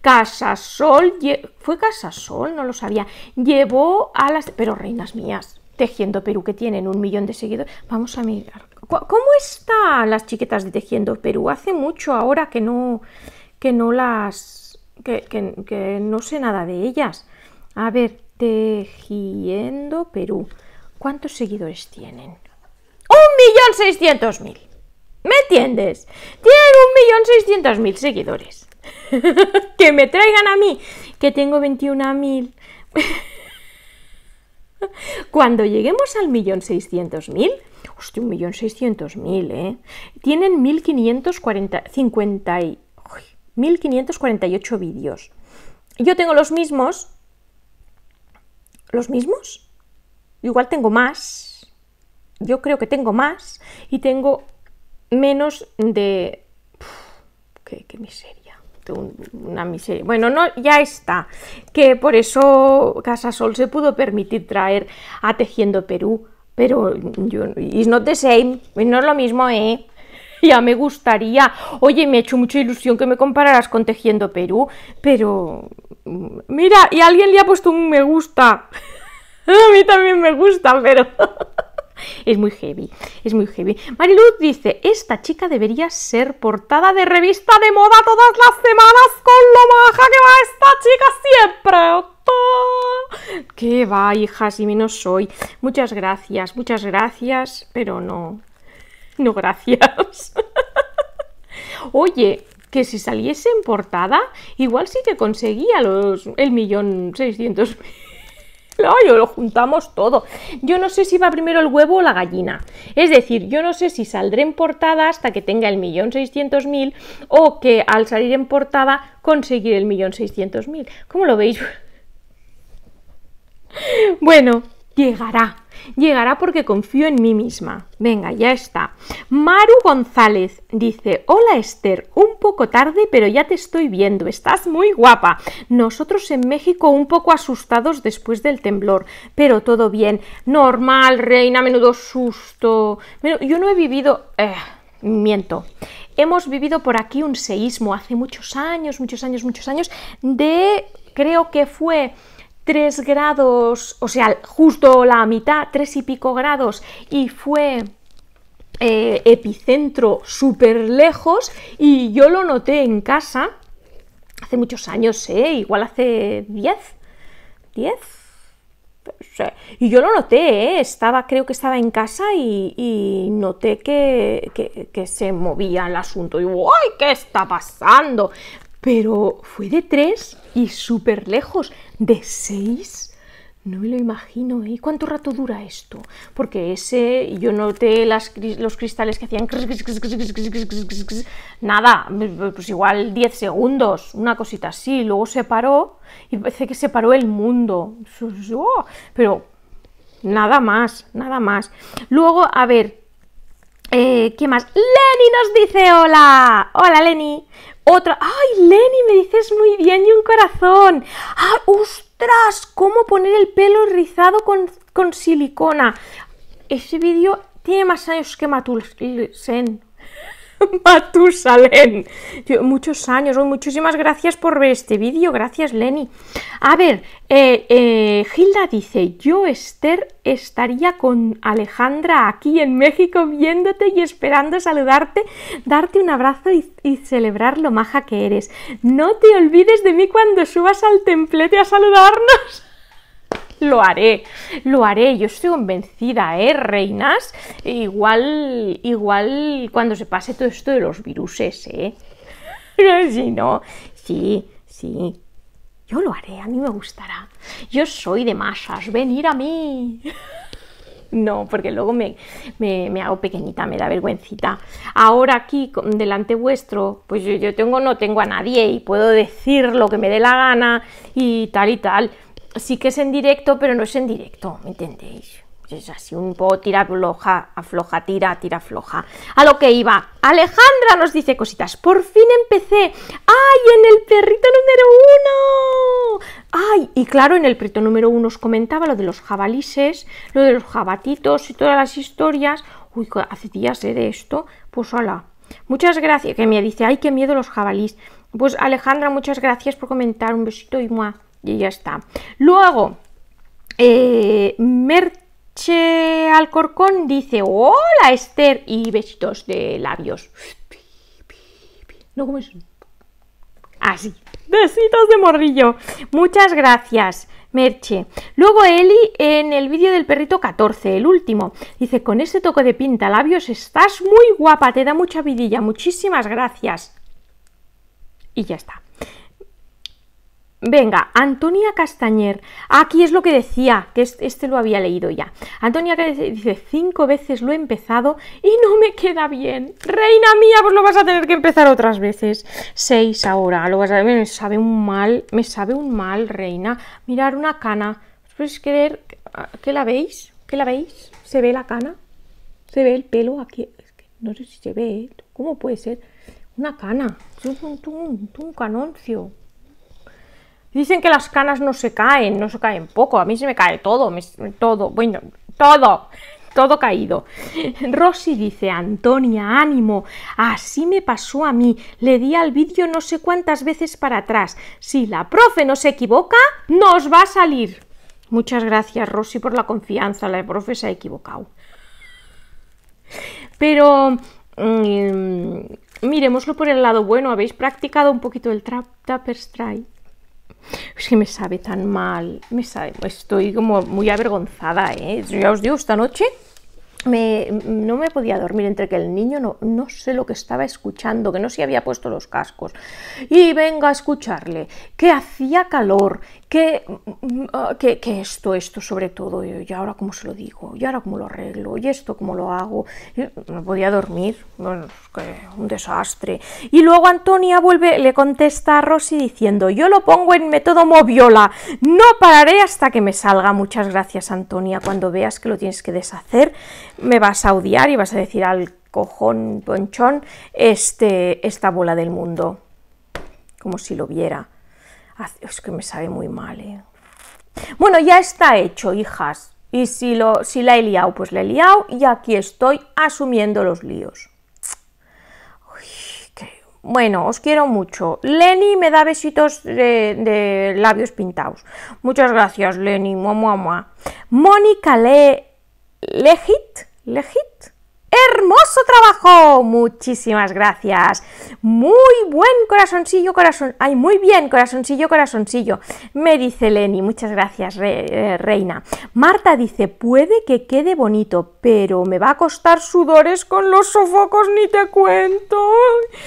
[SPEAKER 1] Casasol, fue Casasol, no lo sabía, llevó a las, pero reinas mías, Tejiendo Perú, que tienen un millón de seguidores, vamos a mirar, ¿cómo están las chiquetas de Tejiendo Perú? Hace mucho ahora que no, que no las, que, que no sé nada de ellas. A ver, Tejiendo Perú. ¿Cuántos seguidores tienen? ¡Un millón seiscientos mil! ¿Me entiendes? Tienen un millón seiscientos mil seguidores. que me traigan a mí, que tengo 21.000! mil. Cuando lleguemos al millón seiscientos mil, hostia, un millón seiscientos mil, ¿eh? Tienen 1540, 50 y, 1548 vídeos. Yo tengo los mismos. ¿Los mismos? Igual tengo más, yo creo que tengo más y tengo menos de... qué, miseria, una miseria. Bueno, no, ya está, que por eso Casa Sol se pudo permitir traer a Tejiendo Perú, pero it's not the same, no es lo mismo, ¿eh? ya me gustaría. Oye, me ha hecho mucha ilusión que me compararas con Tejiendo Perú, pero... Mm, mira, y alguien le ha puesto un me gusta. a mí también me gusta, pero es muy heavy, es muy heavy. Mariluz dice, esta chica debería ser portada de revista de moda todas las semanas con lo maja que va esta chica siempre. Qué va, hija, si menos soy. Muchas gracias, muchas gracias, pero no. No, gracias. Oye, que si saliese en portada, igual sí que conseguía los el millón seiscientos yo lo juntamos todo. Yo no sé si va primero el huevo o la gallina. Es decir, yo no sé si saldré en portada hasta que tenga el millón seiscientos mil o que al salir en portada conseguir el millón seiscientos mil. ¿Cómo lo veis? bueno, llegará llegará porque confío en mí misma. Venga, ya está. Maru González dice, hola Esther, un poco tarde, pero ya te estoy viendo, estás muy guapa. Nosotros en México un poco asustados después del temblor, pero todo bien, normal, reina, menudo susto. Yo no he vivido... Eh, miento. Hemos vivido por aquí un seísmo hace muchos años, muchos años, muchos años, de, creo que fue 3 grados, o sea, justo la mitad, 3 y pico grados, y fue eh, epicentro súper lejos, y yo lo noté en casa hace muchos años, ¿eh? igual hace 10, 10, y yo lo noté, ¿eh? estaba, creo que estaba en casa y, noté que, se movía el asunto. Y digo, ¡ay, qué está pasando! Pero fue de tres y súper lejos. ¿De seis? No me lo imagino, ¿eh? cuánto rato dura esto? Porque ese, yo noté las, los cristales que hacían... Nada, pues igual 10 segundos, una cosita así, luego se paró y parece que se paró el mundo. ¡oh! Pero nada más, nada más. Luego, a ver, eh, ¿Qué más? Lenny nos dice hola! ¡Hola, Lenny otra, ¡ay, Lenny, me dices muy bien y un corazón! ¡Ah, ostras! ¿Cómo poner el pelo rizado con, con silicona? Ese vídeo tiene más años que Matulsen, Matusalén. muchos años, muchísimas gracias por ver este vídeo, gracias Lenny. A ver, eh, eh, Gilda dice, yo Esther estaría con Alejandra aquí en México viéndote y esperando saludarte, darte un abrazo y celebrar lo maja que eres. No te olvides de mí cuando subas al templete a saludarnos lo haré, lo haré, yo estoy convencida, ¿eh, reinas? Igual, igual cuando se pase todo esto de los viruses, ¿eh? si no, sí, sí, yo lo haré, a mí me gustará. Yo soy de masas, venir a mí. No, porque luego me, hago pequeñita, me da vergüencita. Ahora aquí, delante vuestro, pues yo, yo, tengo, no tengo a nadie y puedo decir lo que me dé la gana y tal y tal sí que es en directo, pero no es en directo, ¿me entendéis? Es así un poco tira floja, afloja, tira, tira floja. A lo que iba. Alejandra nos dice cositas. Por fin empecé. ¡Ay, en el perrito número uno! ¡Ay! Y claro, en el perrito número uno os comentaba lo de los jabalices lo de los jabatitos y todas las historias. Uy, hace días ¿eh? de esto. Pues hola. Muchas gracias. Que me dice, ay, qué miedo los jabalís. Pues Alejandra, muchas gracias por comentar. Un besito y muah y ya está. Luego, eh, Merche Alcorcón dice, hola Esther, y besitos de labios. No comes. Así. Besitos de morrillo. Muchas gracias. Merche. Luego Eli en el vídeo del perrito 14, el último. Dice, con ese toque de pinta labios estás muy guapa, te da mucha vidilla, muchísimas gracias. Y ya está. Venga, Antonia Castañer. Aquí es lo que decía, que este lo había leído ya. Antonia dice, cinco veces lo he empezado y no me queda bien. Reina mía, pues lo vas a tener que empezar otras veces. Seis ahora, lo vas a ver me sabe un mal, me sabe un mal, reina. Mirar una cana. ¿Puedes creer ah, que la veis? ¿Que la veis? ¿Se ve la cana? ¿Se ve el pelo aquí? Es que no sé si se ve. ¿eh? ¿Cómo puede ser? Una cana. Un, un, un canoncio. Dicen que las canas no se caen, no se caen poco. A mí se me cae todo, todo, bueno, todo, todo caído. Rosy dice, Antonia, ánimo, así me pasó a mí. Le di al vídeo no sé cuántas veces para atrás. Si la profe no se equivoca, nos va a salir. Muchas gracias, Rosy, por la confianza. La profe se ha equivocado. Pero... Mm, miremoslo por el lado bueno, habéis practicado un poquito el trap tupper strike es que me sabe tan mal, me sabe, estoy como muy avergonzada, ¿eh? ya os digo, esta noche no me podía dormir entre que el niño no, no sé lo que estaba escuchando, que no se había puesto los cascos. Y venga a escucharle, que hacía calor, Mm, que, que, esto, esto sobre todo, y ahora cómo se lo digo, y ahora cómo lo arreglo, y esto cómo lo hago, no podía dormir, bueno, un desastre. Y luego Antonia vuelve, le contesta a Rosy diciendo, yo lo pongo en método Moviola, no pararé hasta que me salga, muchas gracias Antonia, cuando veas que lo tienes que deshacer, me vas a odiar y vas a decir al cojón ponchón este, esta bola del mundo, como si lo viera. Ah, es que me sabe muy mal, eh. Bueno, ya está hecho, hijas. Y si, lo, si la he liado, pues la he liado y aquí estoy asumiendo los líos. Bueno, os quiero mucho. Lenny me da besitos de, labios pintados. Muchas gracias, Lenny. Mónica Le... Legit, Legit, hermoso trabajo. Muchísimas gracias. Muy buen corazoncillo, corazón. Ay, muy bien, corazoncillo, corazoncillo. Me dice Leni, muchas gracias, eh, reina. Marta dice, puede que quede bonito, pero me va a costar sudores con los sofocos, ni te cuento.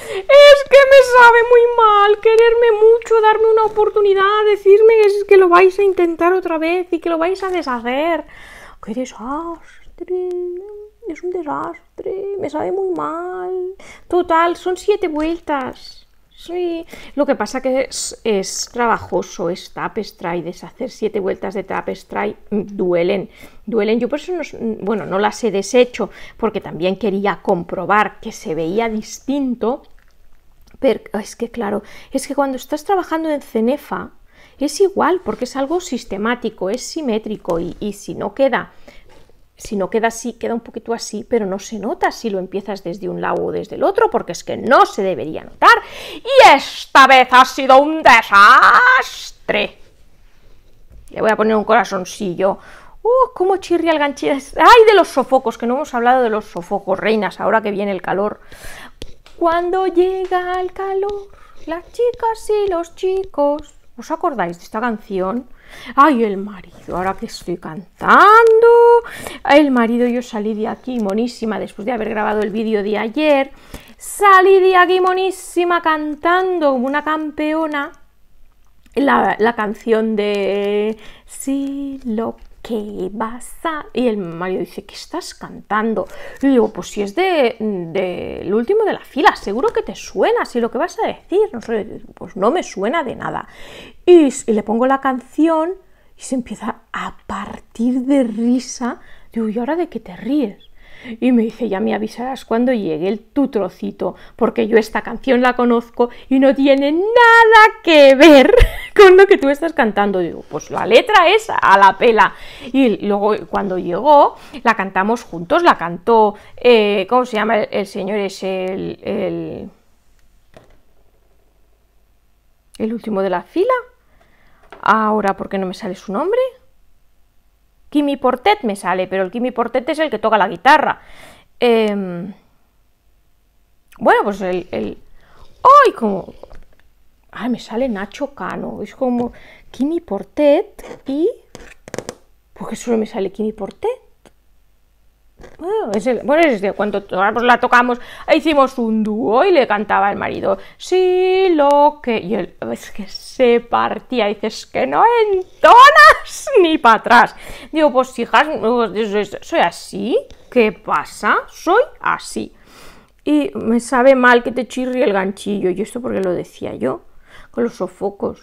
[SPEAKER 1] Es que me sabe muy mal quererme mucho, darme una oportunidad, decirme es que lo vais a intentar otra vez y que lo vais a deshacer. ¡Qué es un desastre, me sabe muy mal. Total, son siete vueltas. Sí, lo que pasa que es, trabajoso, es tapestry, deshacer siete vueltas de tapestry mm, duelen, duelen. Yo por eso, no, mm, bueno, no las he deshecho porque también quería comprobar que se veía distinto. Pero es que claro, es que cuando estás trabajando en Cenefa es igual porque es algo sistemático, es simétrico y si no queda si no queda así, queda un poquito así, pero no se nota si lo empiezas desde un lado o desde el otro, porque es que no se debería notar. Y esta vez ha sido un desastre. Le voy a poner un corazoncillo. ¡Uh, cómo chirría el ganchillo! ¡Ay, de los sofocos! Que no hemos hablado de los sofocos, reinas, ahora que viene el calor. Cuando llega el calor, las chicas y los chicos. ¿Os acordáis de esta canción? Ay, el marido, ahora que estoy cantando. El marido, yo salí de aquí monísima después de haber grabado el vídeo de ayer. Salí de aquí monísima cantando como una campeona la, la canción de Si lo ¿qué pasa? Y el Mario dice, ¿qué estás cantando? Y digo, pues si es de, último de la fila, seguro que te suena, si lo que vas a decir, no sé, pues no me suena de nada. Y, y, le pongo la canción y se empieza a partir de risa. Digo, ¿y ahora de qué te ríes? Y me dice, ya me avisarás cuando llegue el, tu trocito, porque yo esta canción la conozco y no tiene nada que ver con lo que tú estás cantando. digo, pues la letra es a la pela. Y luego cuando llegó, la cantamos juntos, la cantó, eh, ¿cómo se llama el, señor? Es el, el... el último de la fila. Ahora, ¿por qué no me sale su nombre? Kimi Portet me sale, pero el Kimi Portet es el que toca la guitarra. Em, bueno, pues el, el... ¡Ay! Como... ¡Ay! Me sale Nacho Cano. Es como Kimi Portet y... ¿Por qué solo me sale Kimi Portet? bueno, es de este, cuando pues la tocamos, hicimos un dúo y le cantaba el marido, sí, lo que... Y él, es que se partía, y dices, que no entonas ni para atrás. Digo, pues hijas, pues, soy así, ¿qué pasa? Soy así. Y me sabe mal que te chirri el ganchillo, y esto porque lo decía yo, con los sofocos.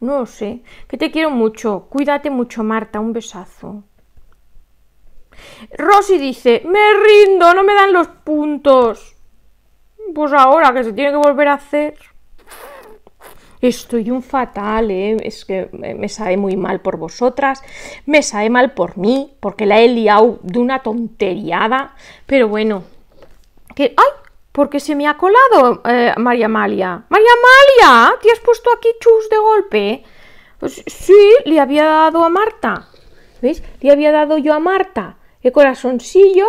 [SPEAKER 1] No lo sé, que te quiero mucho, cuídate mucho, Marta, un besazo. Rosy dice, me rindo, no me dan los puntos. Pues ahora que se tiene que volver a hacer. Estoy un fatal, ¿eh? es que me sabe muy mal por vosotras, me sabe mal por mí, porque la he liado de una tonteriada, pero bueno, que... ¡Ay! Porque se me ha colado eh, María Amalia. María Amalia, ¿te has puesto aquí chus de golpe? Pues sí, le había dado a Marta. ¿Veis? Le había dado yo a Marta el corazoncillo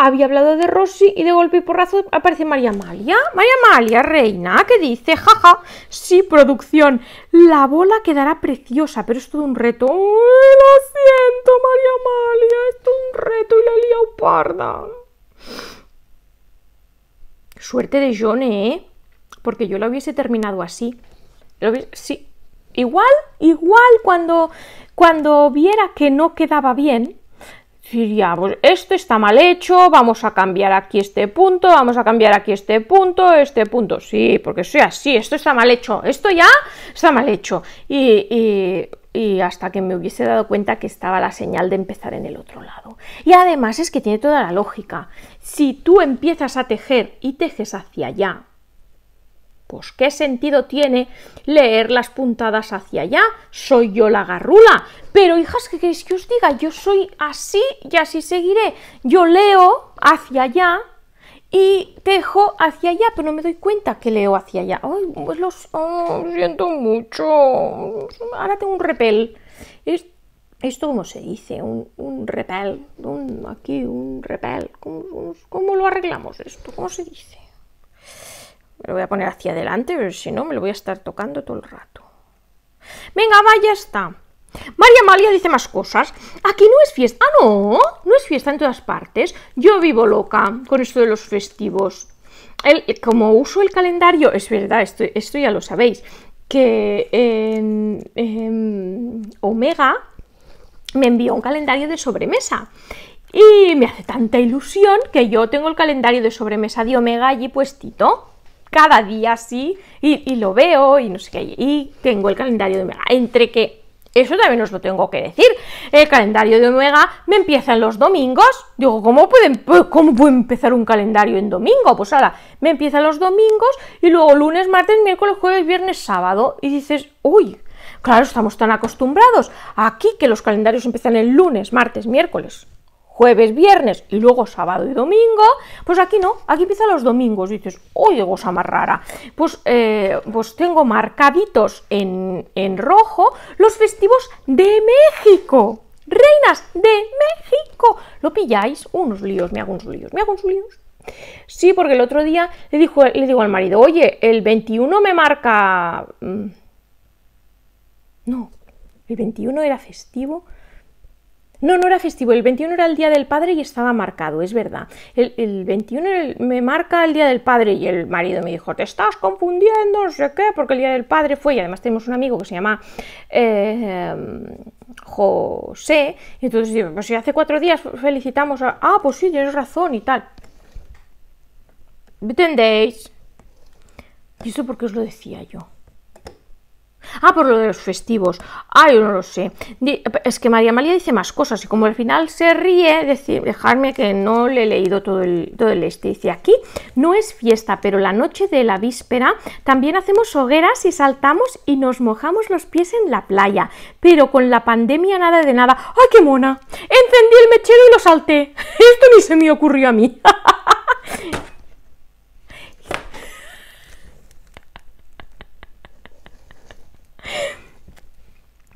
[SPEAKER 1] había hablado de Rosy y de golpe y porrazo aparece María Amalia. María Amalia, reina, que dice, jaja, sí, producción, la bola quedará preciosa, pero es todo un reto. lo siento, María Amalia, es todo un reto y la he parda. Suerte de John, ¿eh? Porque yo la hubiese terminado así. Lo Sí, igual, igual cuando, cuando viera que no quedaba bien, ya, pues esto está mal hecho, vamos a cambiar aquí este punto, vamos a cambiar aquí este punto, este punto, sí, porque soy así, esto está mal hecho, esto ya está mal hecho. y, hasta que me hubiese dado cuenta que estaba la señal de empezar en el otro lado. Y además es que tiene toda la lógica. Si tú empiezas a tejer y tejes hacia allá, pues qué sentido tiene leer las puntadas hacia allá, soy yo la garrula. Pero hijas, ¿qué queréis que os diga? Yo soy así y así seguiré. Yo leo hacia allá y tejo hacia allá, pero no me doy cuenta que leo hacia allá. Ay, pues los oh, siento mucho. Ahora tengo un repel. ¿Esto cómo se dice? Un, repel. aquí, un repel. ¿Cómo lo arreglamos esto? ¿Cómo se dice? Me lo voy a poner hacia adelante, pero si no, me lo voy a estar tocando todo el rato. Venga, vaya está. María Amalia dice más cosas. Aquí no es fiesta. Ah, no, no es fiesta en todas partes. Yo vivo loca con esto de los festivos. como uso el calendario, es verdad, esto, ya lo sabéis, que Omega me envió un calendario de sobremesa. Y me hace tanta ilusión que yo tengo el calendario de sobremesa de Omega allí puestito cada día sí y, lo veo y no sé qué. Y tengo el calendario de Omega. Entre que eso también os lo tengo que decir. El calendario de Omega me empieza en los domingos. Digo, ¿cómo, pueden, pues, puedo empezar un calendario en domingo? Pues ahora, me empieza los domingos y luego lunes, martes, miércoles, jueves, viernes, sábado. Y dices, uy, claro, estamos tan acostumbrados aquí que los calendarios empiezan el lunes, martes, miércoles, jueves, viernes y luego sábado y domingo, pues aquí no, aquí empieza los domingos. dices, oye, cosa más rara. Pues, eh, pues, tengo marcaditos en, en rojo los festivos de México. Reinas de México. ¿Lo pilláis? Unos líos, me hago unos líos, me hago unos líos. Sí, porque el otro día le, dijo, le digo al marido, oye, el 21 me marca... Mm, no, el 21 era festivo no, no era festivo, el 21 era el Día del Padre y estaba marcado, es verdad. El, 21 me marca el Día del Padre y el marido me dijo, te estás confundiendo, no sé qué, porque el Día del Padre fue, y además tenemos un amigo que se llama eh, José, y entonces digo, pues si hace cuatro días felicitamos, a, ah, pues sí, tienes razón y tal. ¿Me entendéis? ¿Y eso por qué os lo decía yo? Ah, por lo de los festivos. Ay, no lo sé. Es que María María dice más cosas y como al final se ríe, decir, dejarme que no le he leído todo el, todo el este. Dice, aquí no es fiesta, pero la noche de la víspera también hacemos hogueras y saltamos y nos mojamos los pies en la playa. Pero con la pandemia nada de nada. ¡Ay, qué mona! Encendí el mechero y lo salté. Esto ni se me ocurrió a mí.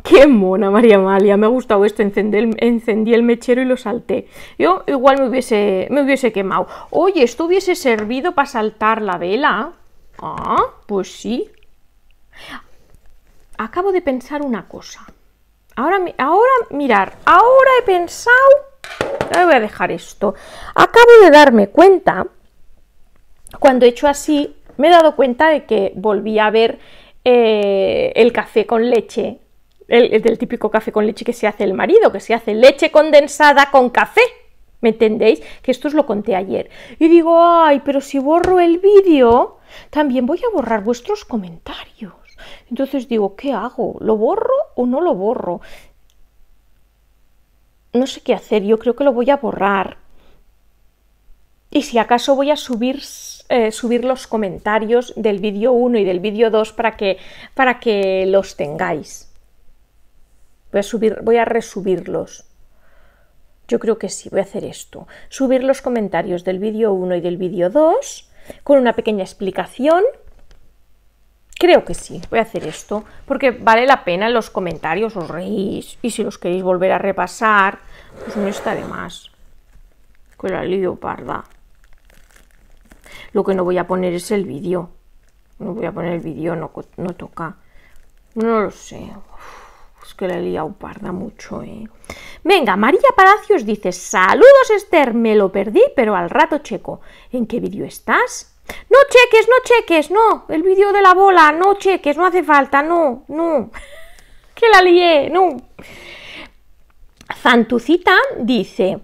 [SPEAKER 1] ¡Qué mona, María Amalia! Me ha gustado esto. Encendí el, mechero y lo salté. Yo igual me hubiese, me hubiese quemado. Oye, esto hubiese servido para saltar la vela. Ah, pues sí. Acabo de pensar una cosa. Ahora, ahora mirar, ahora he pensado... voy a dejar esto. Acabo de darme cuenta, cuando he hecho así, me he dado cuenta de que volví a ver eh, el café con leche el, del típico café con leche que se hace el marido, que se hace leche condensada con café. ¿Me entendéis? Que esto os lo conté ayer. Y digo, ay, pero si borro el vídeo, también voy a borrar vuestros comentarios. Entonces digo, ¿qué hago? ¿Lo borro o no lo borro? No sé qué hacer, yo creo que lo voy a borrar. Y si acaso voy a subir, eh, subir los comentarios del vídeo 1 y del vídeo 2 para que, para que los tengáis. Voy a, subir, voy a resubirlos. Yo creo que sí, voy a hacer esto. Subir los comentarios del vídeo 1 y del vídeo 2 con una pequeña explicación. Creo que sí, voy a hacer esto, porque vale la pena en los comentarios, os reís, y si los queréis volver a repasar, pues no está de más. Con la parda. Lo que no voy a poner es el vídeo.
[SPEAKER 2] No voy a poner el
[SPEAKER 1] vídeo, no, no toca. No lo sé que le he liado parda mucho, ¿eh? Venga, María Palacios dice, saludos Esther, me lo perdí, pero al rato checo. ¿En qué vídeo estás? No cheques, no cheques, no, el vídeo de la bola, no cheques, no hace falta, no, no, que la lié, no. Zantucita dice,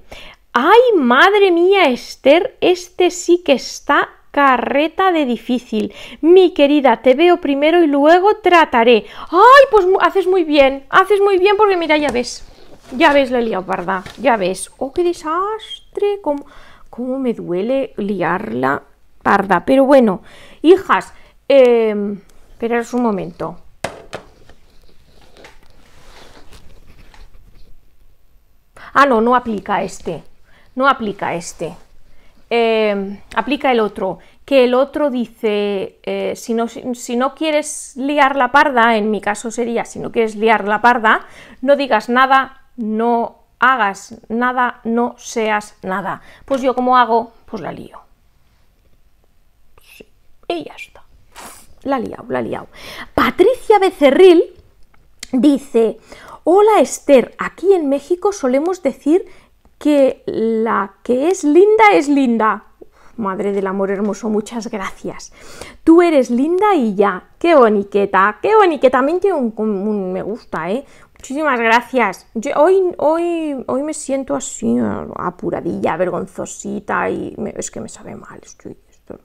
[SPEAKER 1] ay, madre mía, Esther, este sí que está carreta de difícil. Mi querida, te veo primero y luego trataré. ¡Ay, pues haces muy bien! Haces muy bien porque mira, ya ves. Ya ves, la he liado, Ya ves. ¡Oh, qué desastre! ¿Cómo, me duele liarla parda? Pero bueno, hijas, eh, un momento. Ah, no, no aplica este. No aplica este. Em, aplica el otro, que el otro dice, eh, si, no, si, no, quieres liar la parda, en mi caso sería, si no quieres liar la parda, no digas nada, no hagas nada, no seas nada. Pues yo como hago, pues la lío. Pues y ya está. La liado, la liado. Patricia Becerril dice, hola Esther, aquí en México solemos decir que la que es linda es linda. Madre del amor hermoso, muchas gracias. Tú eres linda y ya. Qué boniqueta, qué boniqueta. También tiene un, me gusta, ¿eh? Muchísimas gracias. Yo hoy, hoy, hoy me siento así apuradilla, vergonzosita y es que me sabe mal. esto. ¡Ahí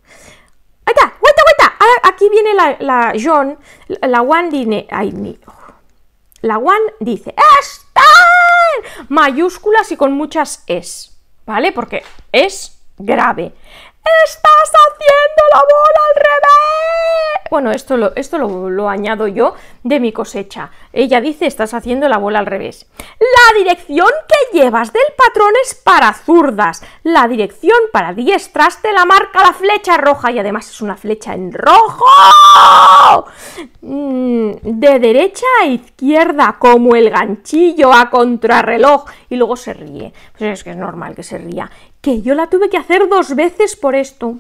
[SPEAKER 1] está! ¡Vuelta, vuelta! aquí viene la, la John, la One dice... La One dice, ¡Ah! mayúsculas y con muchas es, ¿vale? Porque es grave. ¡Estás haciendo la bola al revés! Bueno, esto, lo, esto lo, añado yo de mi cosecha. Ella dice, estás haciendo la bola al revés. La dirección que llevas del patrón es para zurdas. La dirección para diestras te la marca la flecha roja y además es una flecha en rojo. Mm, de derecha a izquierda, como el ganchillo a contrarreloj. Y luego se ríe. Pues es que es normal que se ría que yo la tuve que hacer dos veces por esto.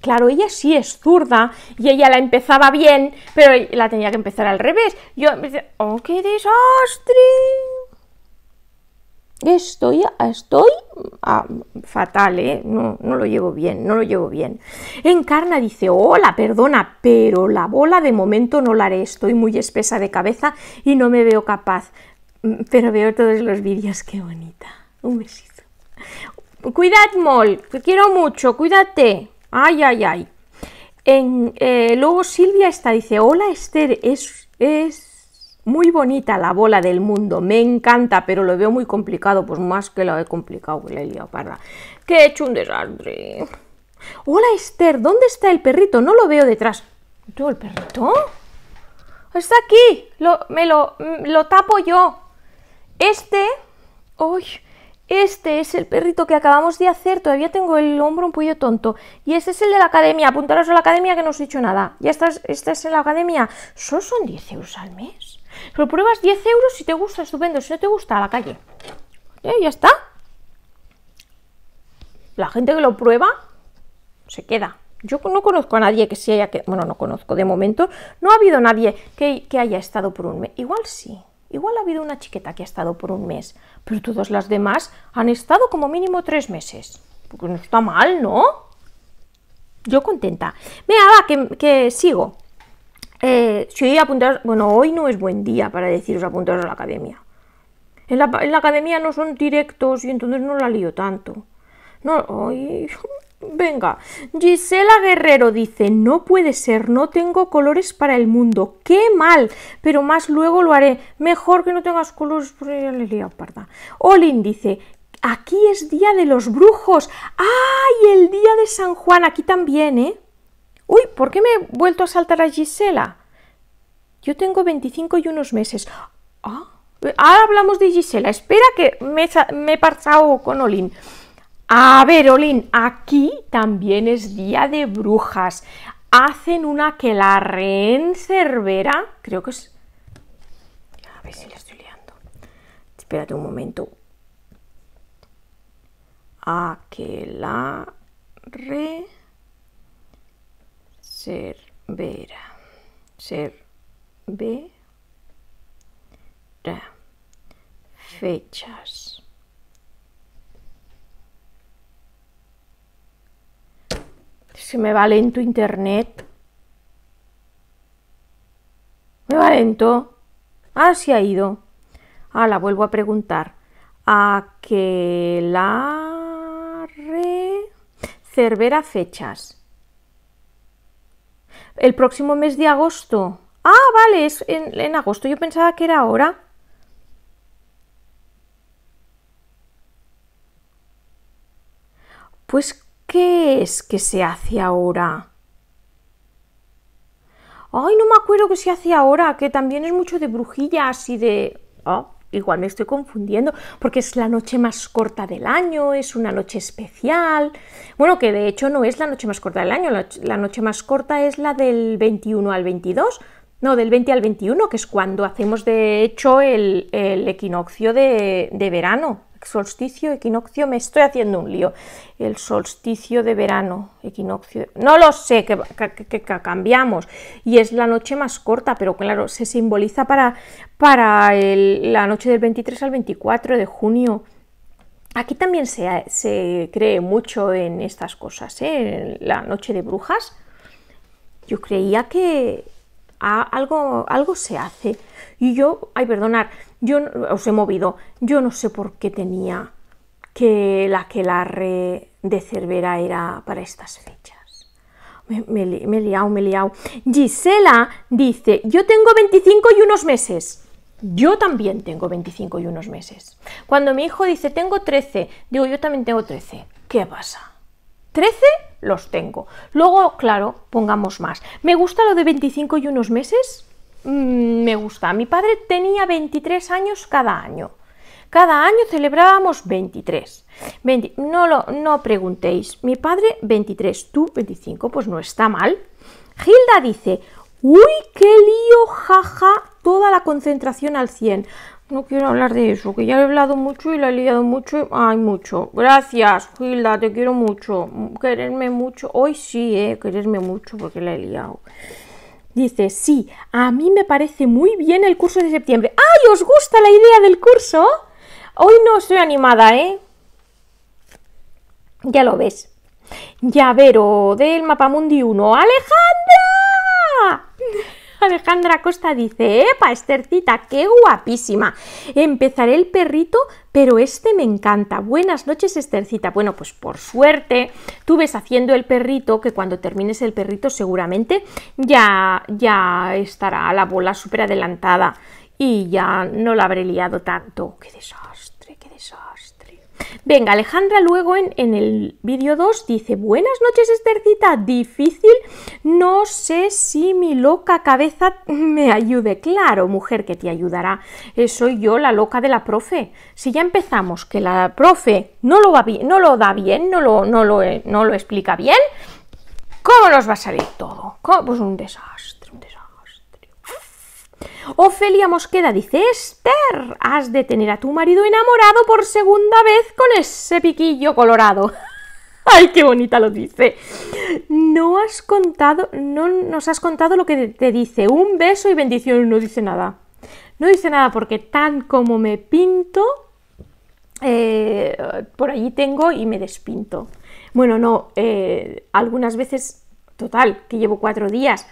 [SPEAKER 1] Claro, ella sí es zurda y ella la empezaba bien, pero la tenía que empezar al revés. Yo me decía, ¡oh, qué desastre! Estoy, estoy fatal, ¿eh? No, no lo llevo bien, no lo llevo bien. Encarna dice, hola, perdona, pero la bola de momento no la haré, estoy muy espesa de cabeza y no me veo capaz. Mm, pero veo todos los vídeos, qué bonita. Un besito. Cuidad, Mol, te quiero mucho, cuídate. Ay, ay, ay. En, eh, luego Silvia está, dice, hola Esther, es, es muy bonita la bola del mundo, me encanta, pero lo veo muy complicado, pues más que lo he complicado que la he liado para... Que he hecho un desastre. Hola Esther, ¿dónde está el perrito? No lo veo detrás. ¿Tú el perrito? Está aquí, lo, me lo, mm, lo tapo yo. Este, uy, este es el perrito que acabamos de hacer, todavía tengo el hombro un pollo tonto. Y este es el de la academia, apuntaros a la academia que no os he dicho nada. Ya estás, esta es en la academia. Solo son 10 euros al mes. Pero pruebas 10 euros si te gusta, estupendo. Si no te gusta, a la calle. ¿Eh? Ya está. La gente que lo prueba se queda. Yo no conozco a nadie que se haya quedado. Bueno, no conozco de momento. No ha habido nadie que haya estado por un mes. Igual sí. Igual ha habido una chiqueta que ha estado por un mes, pero todas las demás han estado como mínimo tres meses. Porque no está mal, ¿no? Yo contenta. Mira, va, que, sigo. Eh, si apuntar bueno, hoy no es buen día para deciros apuntaros a la academia. En la, en la academia no son directos y entonces no la lío tanto. No, hoy Venga, Gisela Guerrero dice, no puede ser, no tengo colores para el mundo, qué mal, pero más luego lo haré, mejor que no tengas colores, porque ya le parda. Olin dice, aquí es día de los brujos, ¡ay, el día de San Juan, aquí también, eh! Uy, ¿por qué me he vuelto a saltar a Gisela? Yo tengo 25 y unos meses. Ah, ahora hablamos de Gisela, espera que me, he pasado con Olin. A ver, Olin, aquí también es día de brujas. Hacen una que la en Cervera, creo que es... A ver si la estoy liando. Espérate un momento. Aquelarre Cervera. Cervera. Fechas. se me va lento internet. Me va lento. Ah, ha ido. Ah, la vuelvo a preguntar. A que la re... Cervera fechas. El próximo mes de agosto. Ah, vale, es en, en agosto. Yo pensaba que era ahora. Pues ¿Qué es que se hace ahora? Ay, no me acuerdo qué se hace ahora, que también es mucho de brujillas y de... Oh, igual me estoy confundiendo, porque es la noche más corta del año, es una noche especial. Bueno, que de hecho no es la noche más corta del año, la noche más corta es la del 21 al 22, no, del 20 al 21, que es cuando hacemos de hecho el, equinoccio de, de verano solsticio, equinoccio, me estoy haciendo un lío. El solsticio de verano, equinoccio, no lo sé, que, cambiamos. Y es la noche más corta, pero claro, se simboliza para, para la noche del 23 al 24 de junio. Aquí también se, se cree mucho en estas cosas, ¿eh? en la noche de brujas. Yo creía que, algo, algo se hace. Y yo, ay, perdonar, yo os he movido, yo no sé por qué tenía que la que la re de Cervera era para estas fechas. Me, me he liado, me he liado. Gisela dice, yo tengo 25 y unos meses. Yo también tengo 25 y unos meses. Cuando mi hijo dice, tengo 13, digo, yo también tengo 13. ¿Qué pasa? ¿13? los tengo. Luego, claro, pongamos más. Me gusta lo de 25 y unos meses. Mm, me gusta. Mi padre tenía 23 años cada año. Cada año celebrábamos 23. no lo no preguntéis. Mi padre 23, tú 25, pues no está mal. Gilda dice, "Uy, qué lío, jaja, toda la concentración al 100." No quiero hablar de eso, que ya he hablado mucho y la he liado mucho. hay mucho. Gracias, Gilda, te quiero mucho. Quererme mucho. Hoy sí, eh, quererme mucho porque la he liado. Dice, sí, a mí me parece muy bien el curso de septiembre. ¡Ay, os gusta la idea del curso! Hoy no estoy animada, ¿eh? Ya lo ves. Llavero del Mapamundi 1. ¡Alejandra! Alejandra Costa dice, ¡epa, Estercita, qué guapísima! Empezaré el perrito, pero este me encanta. Buenas noches, Estercita. Bueno, pues por suerte, tú ves haciendo el perrito, que cuando termines el perrito seguramente ya, ya estará la bola súper adelantada y ya no la habré liado tanto. ¡Qué desastre! Venga, Alejandra luego en, el vídeo 2 dice, buenas noches Estercita, difícil, no sé si mi loca cabeza me ayude. Claro, mujer que te ayudará, eh, soy yo la loca de la profe. Si ya empezamos que la profe no lo, va no lo da bien, no lo, no, lo, eh, no lo explica bien, ¿cómo nos va a salir todo? Pues un desastre. Ofelia Mosqueda dice, Esther, has de tener a tu marido enamorado por segunda vez con ese piquillo colorado. Ay, qué bonita lo dice. No has contado, no nos has contado lo que te dice. Un beso y bendición. No dice nada. No dice nada porque tan como me pinto, eh, por allí tengo y me despinto. Bueno, no, eh, algunas veces, total, que llevo cuatro días,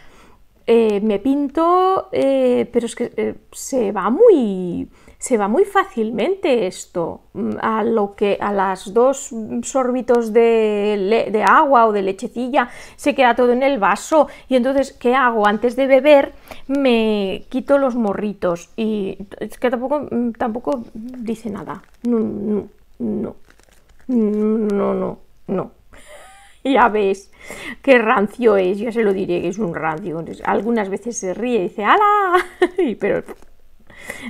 [SPEAKER 1] eh, me pinto, eh, pero es que eh, se va muy se va muy fácilmente esto mm, a lo que a las dos sorbitos de, de, agua o de lechecilla se queda todo en el vaso y entonces qué hago antes de beber me quito los morritos y es que tampoco mm, tampoco dice nada no no no no no no, no. ya ves qué rancio es, ya se lo diré que es un rancio. algunas veces se ríe y dice, ¡Hala! Pero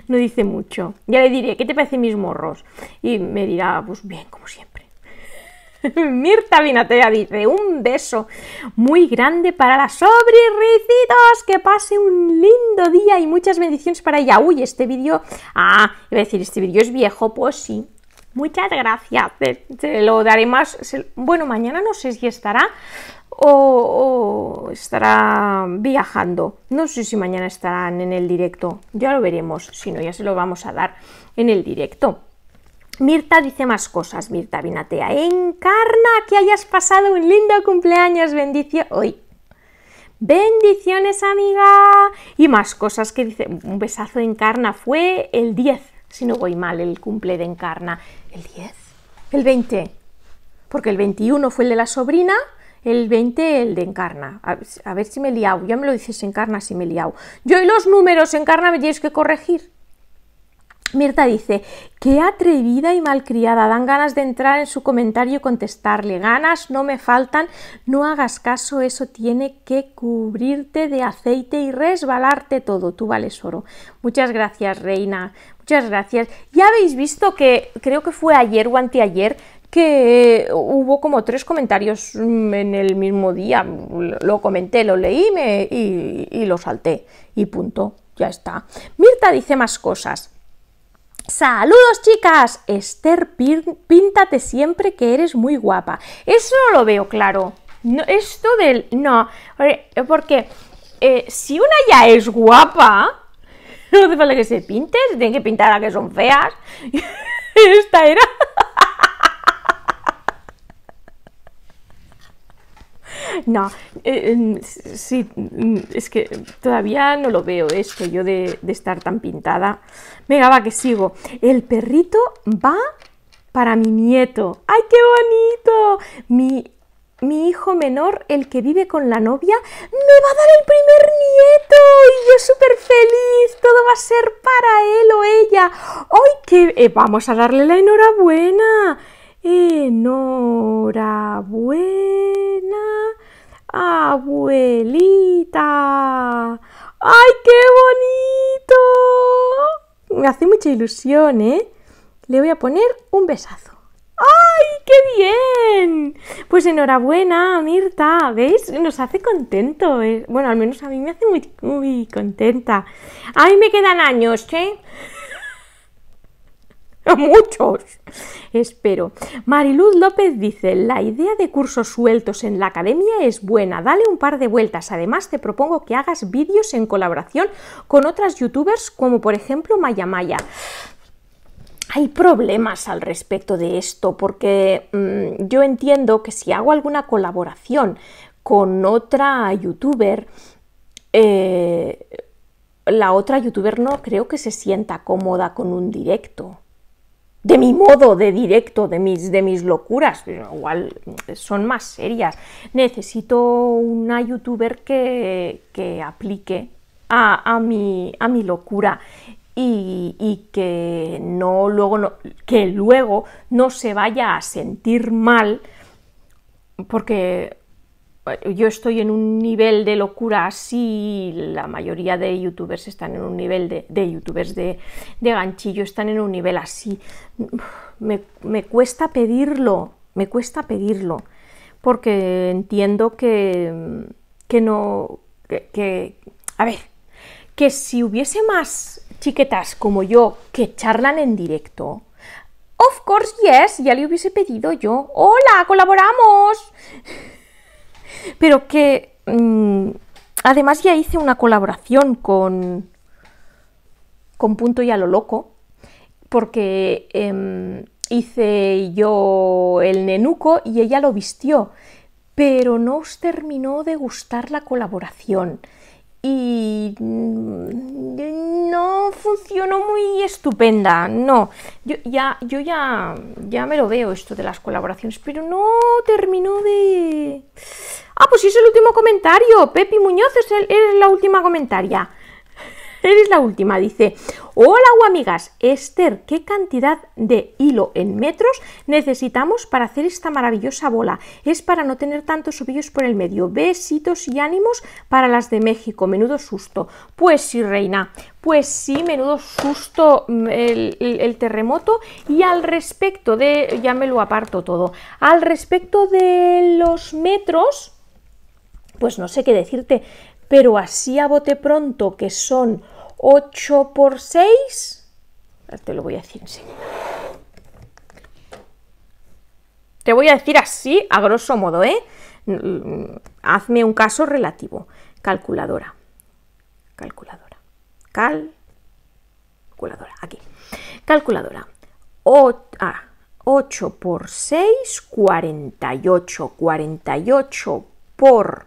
[SPEAKER 1] no dice mucho. Ya le diré, ¿qué te parecen mis morros? Y me dirá, pues bien, como siempre. Mirta Vinatea dice, un beso muy grande para las sobrirricitos, que pase un lindo día y muchas bendiciones para ella. Uy, este vídeo, ah, iba a decir, este vídeo es viejo, pues sí, Muchas gracias. te lo daré más. bueno, mañana no sé si estará o, estará viajando. No sé si mañana estarán en el directo. Ya lo veremos. Si no, ya se lo vamos a dar en el directo. Mirta dice más cosas. Mirta Vinatea. Encarna que hayas pasado un lindo cumpleaños. Bendición. Hoy. Bendiciones, amiga. Y más cosas que dice. Un besazo de Encarna. Fue el 10 si no voy mal, el cumple de Encarna. ¿El 10? El 20. Porque el 21 fue el de la sobrina, el 20 el de encarna. A, ver si me he liado. Ya me lo dices encarna si me he liado. Yo y los números encarna me tienes que corregir. Mirta dice, qué atrevida y malcriada, dan ganas de entrar en su comentario y contestarle, ganas no me faltan, no hagas caso, eso tiene que cubrirte de aceite y resbalarte todo, tú vales oro. Muchas gracias, Reina, muchas gracias. Ya habéis visto que creo que fue ayer o anteayer que hubo como tres comentarios mm, en el mismo día, lo comenté, lo leí y lo salté y punto, ya está. Mirta dice más cosas. Saludos chicas, Esther, píntate siempre que eres muy guapa. Eso no lo veo claro. No, esto del... No, porque eh, si una ya es guapa, no hace falta que se pinte, se tiene que pintar a que son feas. Esta era... no, eh, sí, mm, es que todavía no lo veo esto, yo de, estar tan pintada. Venga, va, que sigo. El perrito va para mi nieto. ¡Ay, qué bonito! Mi mi hijo menor, el que vive con la novia, me va a dar el primer nieto y yo súper feliz, todo va a ser para él o ella. ¡Ay, qué... Eh, vamos a darle la enhorabuena! Enhorabuena ¡Abuelita! ¡Ay, qué bonito! Me hace mucha ilusión, ¿eh? Le voy a poner un besazo. ¡Ay, qué bien! Pues enhorabuena, Mirta, ¿veis? Nos hace contento. ¿eh? Bueno, al menos a mí me hace muy, muy contenta. A mí me quedan años, ¿eh? muchos, espero. Mariluz López dice, la idea de cursos sueltos en la academia es buena, dale un par de vueltas. Además, te propongo que hagas vídeos en colaboración con otras youtubers como por ejemplo Maya Maya Hay problemas al respecto de esto porque mm, yo entiendo que si hago alguna colaboración con otra youtuber, eh, la otra youtuber no creo que se sienta cómoda con un directo de mi modo de directo, de mis, de mis locuras, pero igual son más serias. Necesito una youtuber que, que aplique a, mi, a mi locura y, y, que, no, luego no, que luego no se vaya a sentir mal porque yo estoy en un nivel de locura así, la mayoría de youtubers están en un nivel de, de youtubers de, ganchillo, están en un nivel así. Me, cuesta pedirlo, me cuesta pedirlo, porque entiendo que, no, que, a ver, que si hubiese más chiquetas como yo que charlan en directo, of course yes, ya le hubiese pedido yo, hola, colaboramos. Pero que mm, además ya hice una colaboración con, con Punto y a lo loco, porque em, hice yo el nenuco y ella lo vistió, pero no os terminó de gustar la colaboración y mm, no funcionó muy estupenda, no. Yo ya, yo ya, ya me lo veo esto de las colaboraciones, pero no terminó de... Ah, pues sí es el último comentario, Pepi Muñoz es, el, es la última comentaria eres la última, dice, hola amigas, Esther, ¿qué cantidad de hilo en metros necesitamos para hacer esta maravillosa bola? Es para no tener tantos ovillos por el medio. Besitos y ánimos para las de México, menudo susto. Pues sí, reina, pues sí, menudo susto mm, el terremoto. Y al respecto de, ya me lo aparto todo, al respecto de los metros pues no sé qué decirte pero así a bote pronto que son 8 por 6, te lo voy a decir enseguida. Te voy a decir así, a grosso modo, ¿eh? Mm, mm, hazme un caso relativo. Calculadora. Calculadora. Cal. Calculadora. Aquí. Calculadora. Ah, o, 8 por 6, 48. 48 por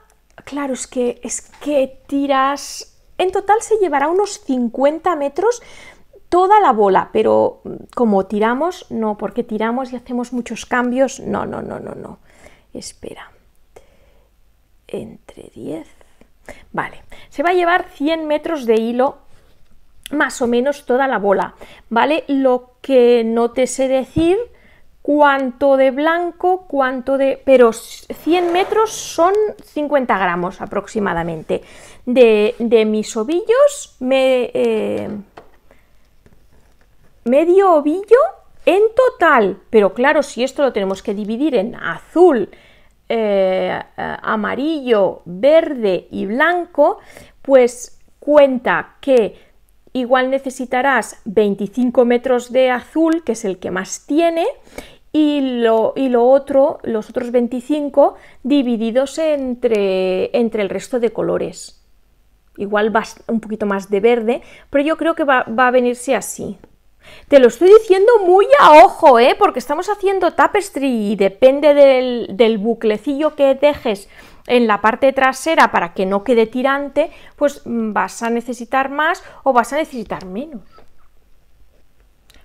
[SPEAKER 1] Claro, es que, es que tiras... En total se llevará unos 50 metros toda la bola, pero mm, como tiramos, no, porque tiramos y hacemos muchos cambios, no, no, no, no, no. Espera. Entre 10. Vale, se va a llevar 100 metros de hilo, más o menos toda la bola, ¿vale? Lo que no te sé decir cuanto de blanco, cuánto de... pero 100 metros son 50 gramos aproximadamente. De, de mis ovillos, me, eh, medio ovillo en total. Pero claro, si esto lo tenemos que dividir en azul, eh, eh, amarillo, verde y blanco, pues cuenta que igual necesitarás 25 metros de azul, que es el que más tiene, y lo, y lo otro, los otros 25 divididos entre, entre el resto de colores. Igual vas un poquito más de verde, pero yo creo que va, a venirse así. Te lo estoy diciendo muy a ojo, ¿eh? porque estamos haciendo tapestry y depende del, del buclecillo que dejes en la parte trasera para que no quede tirante, pues mm, vas a necesitar más o vas a necesitar menos.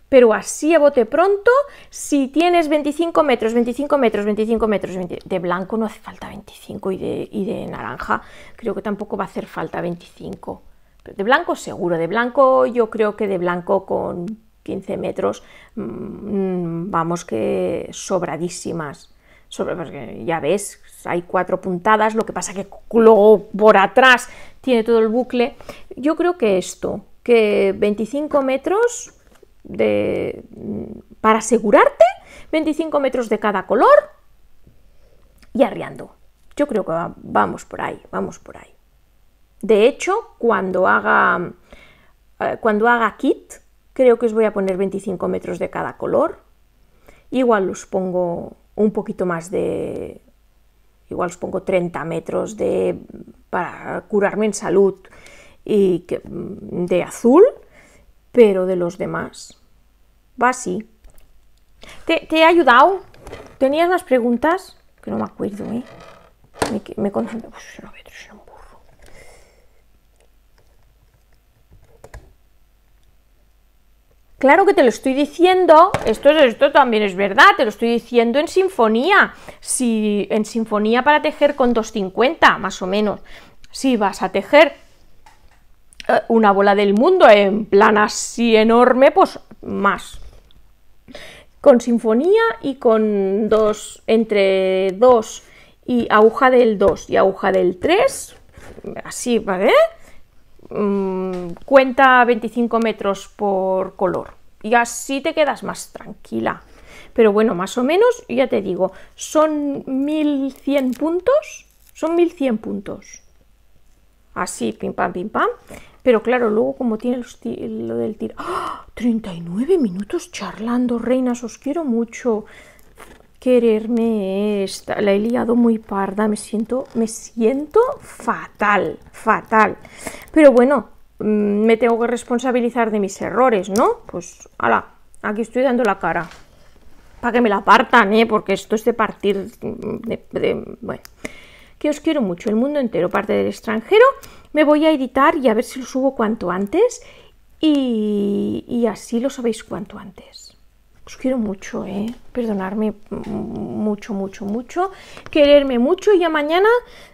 [SPEAKER 1] Pero así a bote pronto, si tienes 25 metros, 25 metros, 25 metros, de blanco no hace falta 25 y de, naranja creo que tampoco va a hacer falta 25. Pero de blanco seguro, de blanco yo creo que de blanco con 15 metros, mm, mm, vamos que sobradísimas. Pues, ya ves, hay cuatro puntadas, lo que pasa que luego por atrás tiene todo el bucle. Yo creo que esto, que 25 metros de, mm, para asegurarte, 25 metros de cada color y arriando. Yo creo que vamos por ahí, vamos por ahí. De hecho, cuando haga, eh, cuando haga kit, creo que os voy a poner 25 metros de cada color. Igual los pongo un poquito más de, igual os pongo 30 metros de, para curarme en salud y que, de azul, pero de los demás. Va así. ¿Te, he ayudado? ¿Tenías más preguntas? Que no me acuerdo, ¿eh? Me, me, Claro que te lo estoy diciendo, esto, esto también es verdad, te lo estoy diciendo en sinfonía, si en sinfonía para tejer con 250 más o menos, si vas a tejer eh, una bola del mundo en plan así enorme, pues más. Con sinfonía y con dos, entre 2 y aguja del 2 y aguja del 3, así, ¿vale? Mm, cuenta 25 metros por color y así te quedas más tranquila. Pero bueno, más o menos, ya te digo, son 1100 puntos, son 1100 puntos. Así, pim pam, pim pam. Pero claro, luego como tiene lo del tiro... 39 ¡Ah! minutos charlando, reinas, os quiero mucho quererme esta. La he liado muy parda, me siento, me siento fatal, fatal. Pero bueno, mm, me tengo que responsabilizar de mis errores, ¿no? Pues, ala, aquí estoy dando la cara. Para que me la partan, ¿eh? Porque esto es de partir mm, de, Bueno, que os quiero mucho, el mundo entero, parte del extranjero. Me voy a editar y a ver si lo subo cuanto antes y así lo sabéis cuanto antes os quiero mucho, ¿eh? Perdonarme mucho, mucho, mucho. Quererme mucho y ya mañana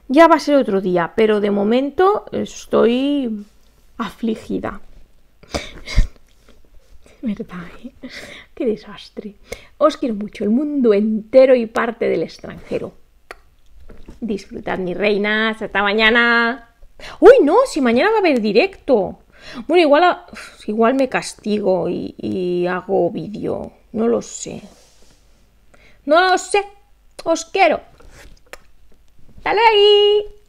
[SPEAKER 1] ya va a ser otro día. Pero de momento estoy afligida. ¿Verdad? ¿eh? Qué desastre. Os quiero mucho, el mundo entero y parte del extranjero. Disfrutad, mis reinas. Hasta mañana. Uy, no, si mañana va a haber directo. Bueno, igual, igual me castigo y hago vídeo. No lo sé. No lo sé. Os quiero. Dale ahí.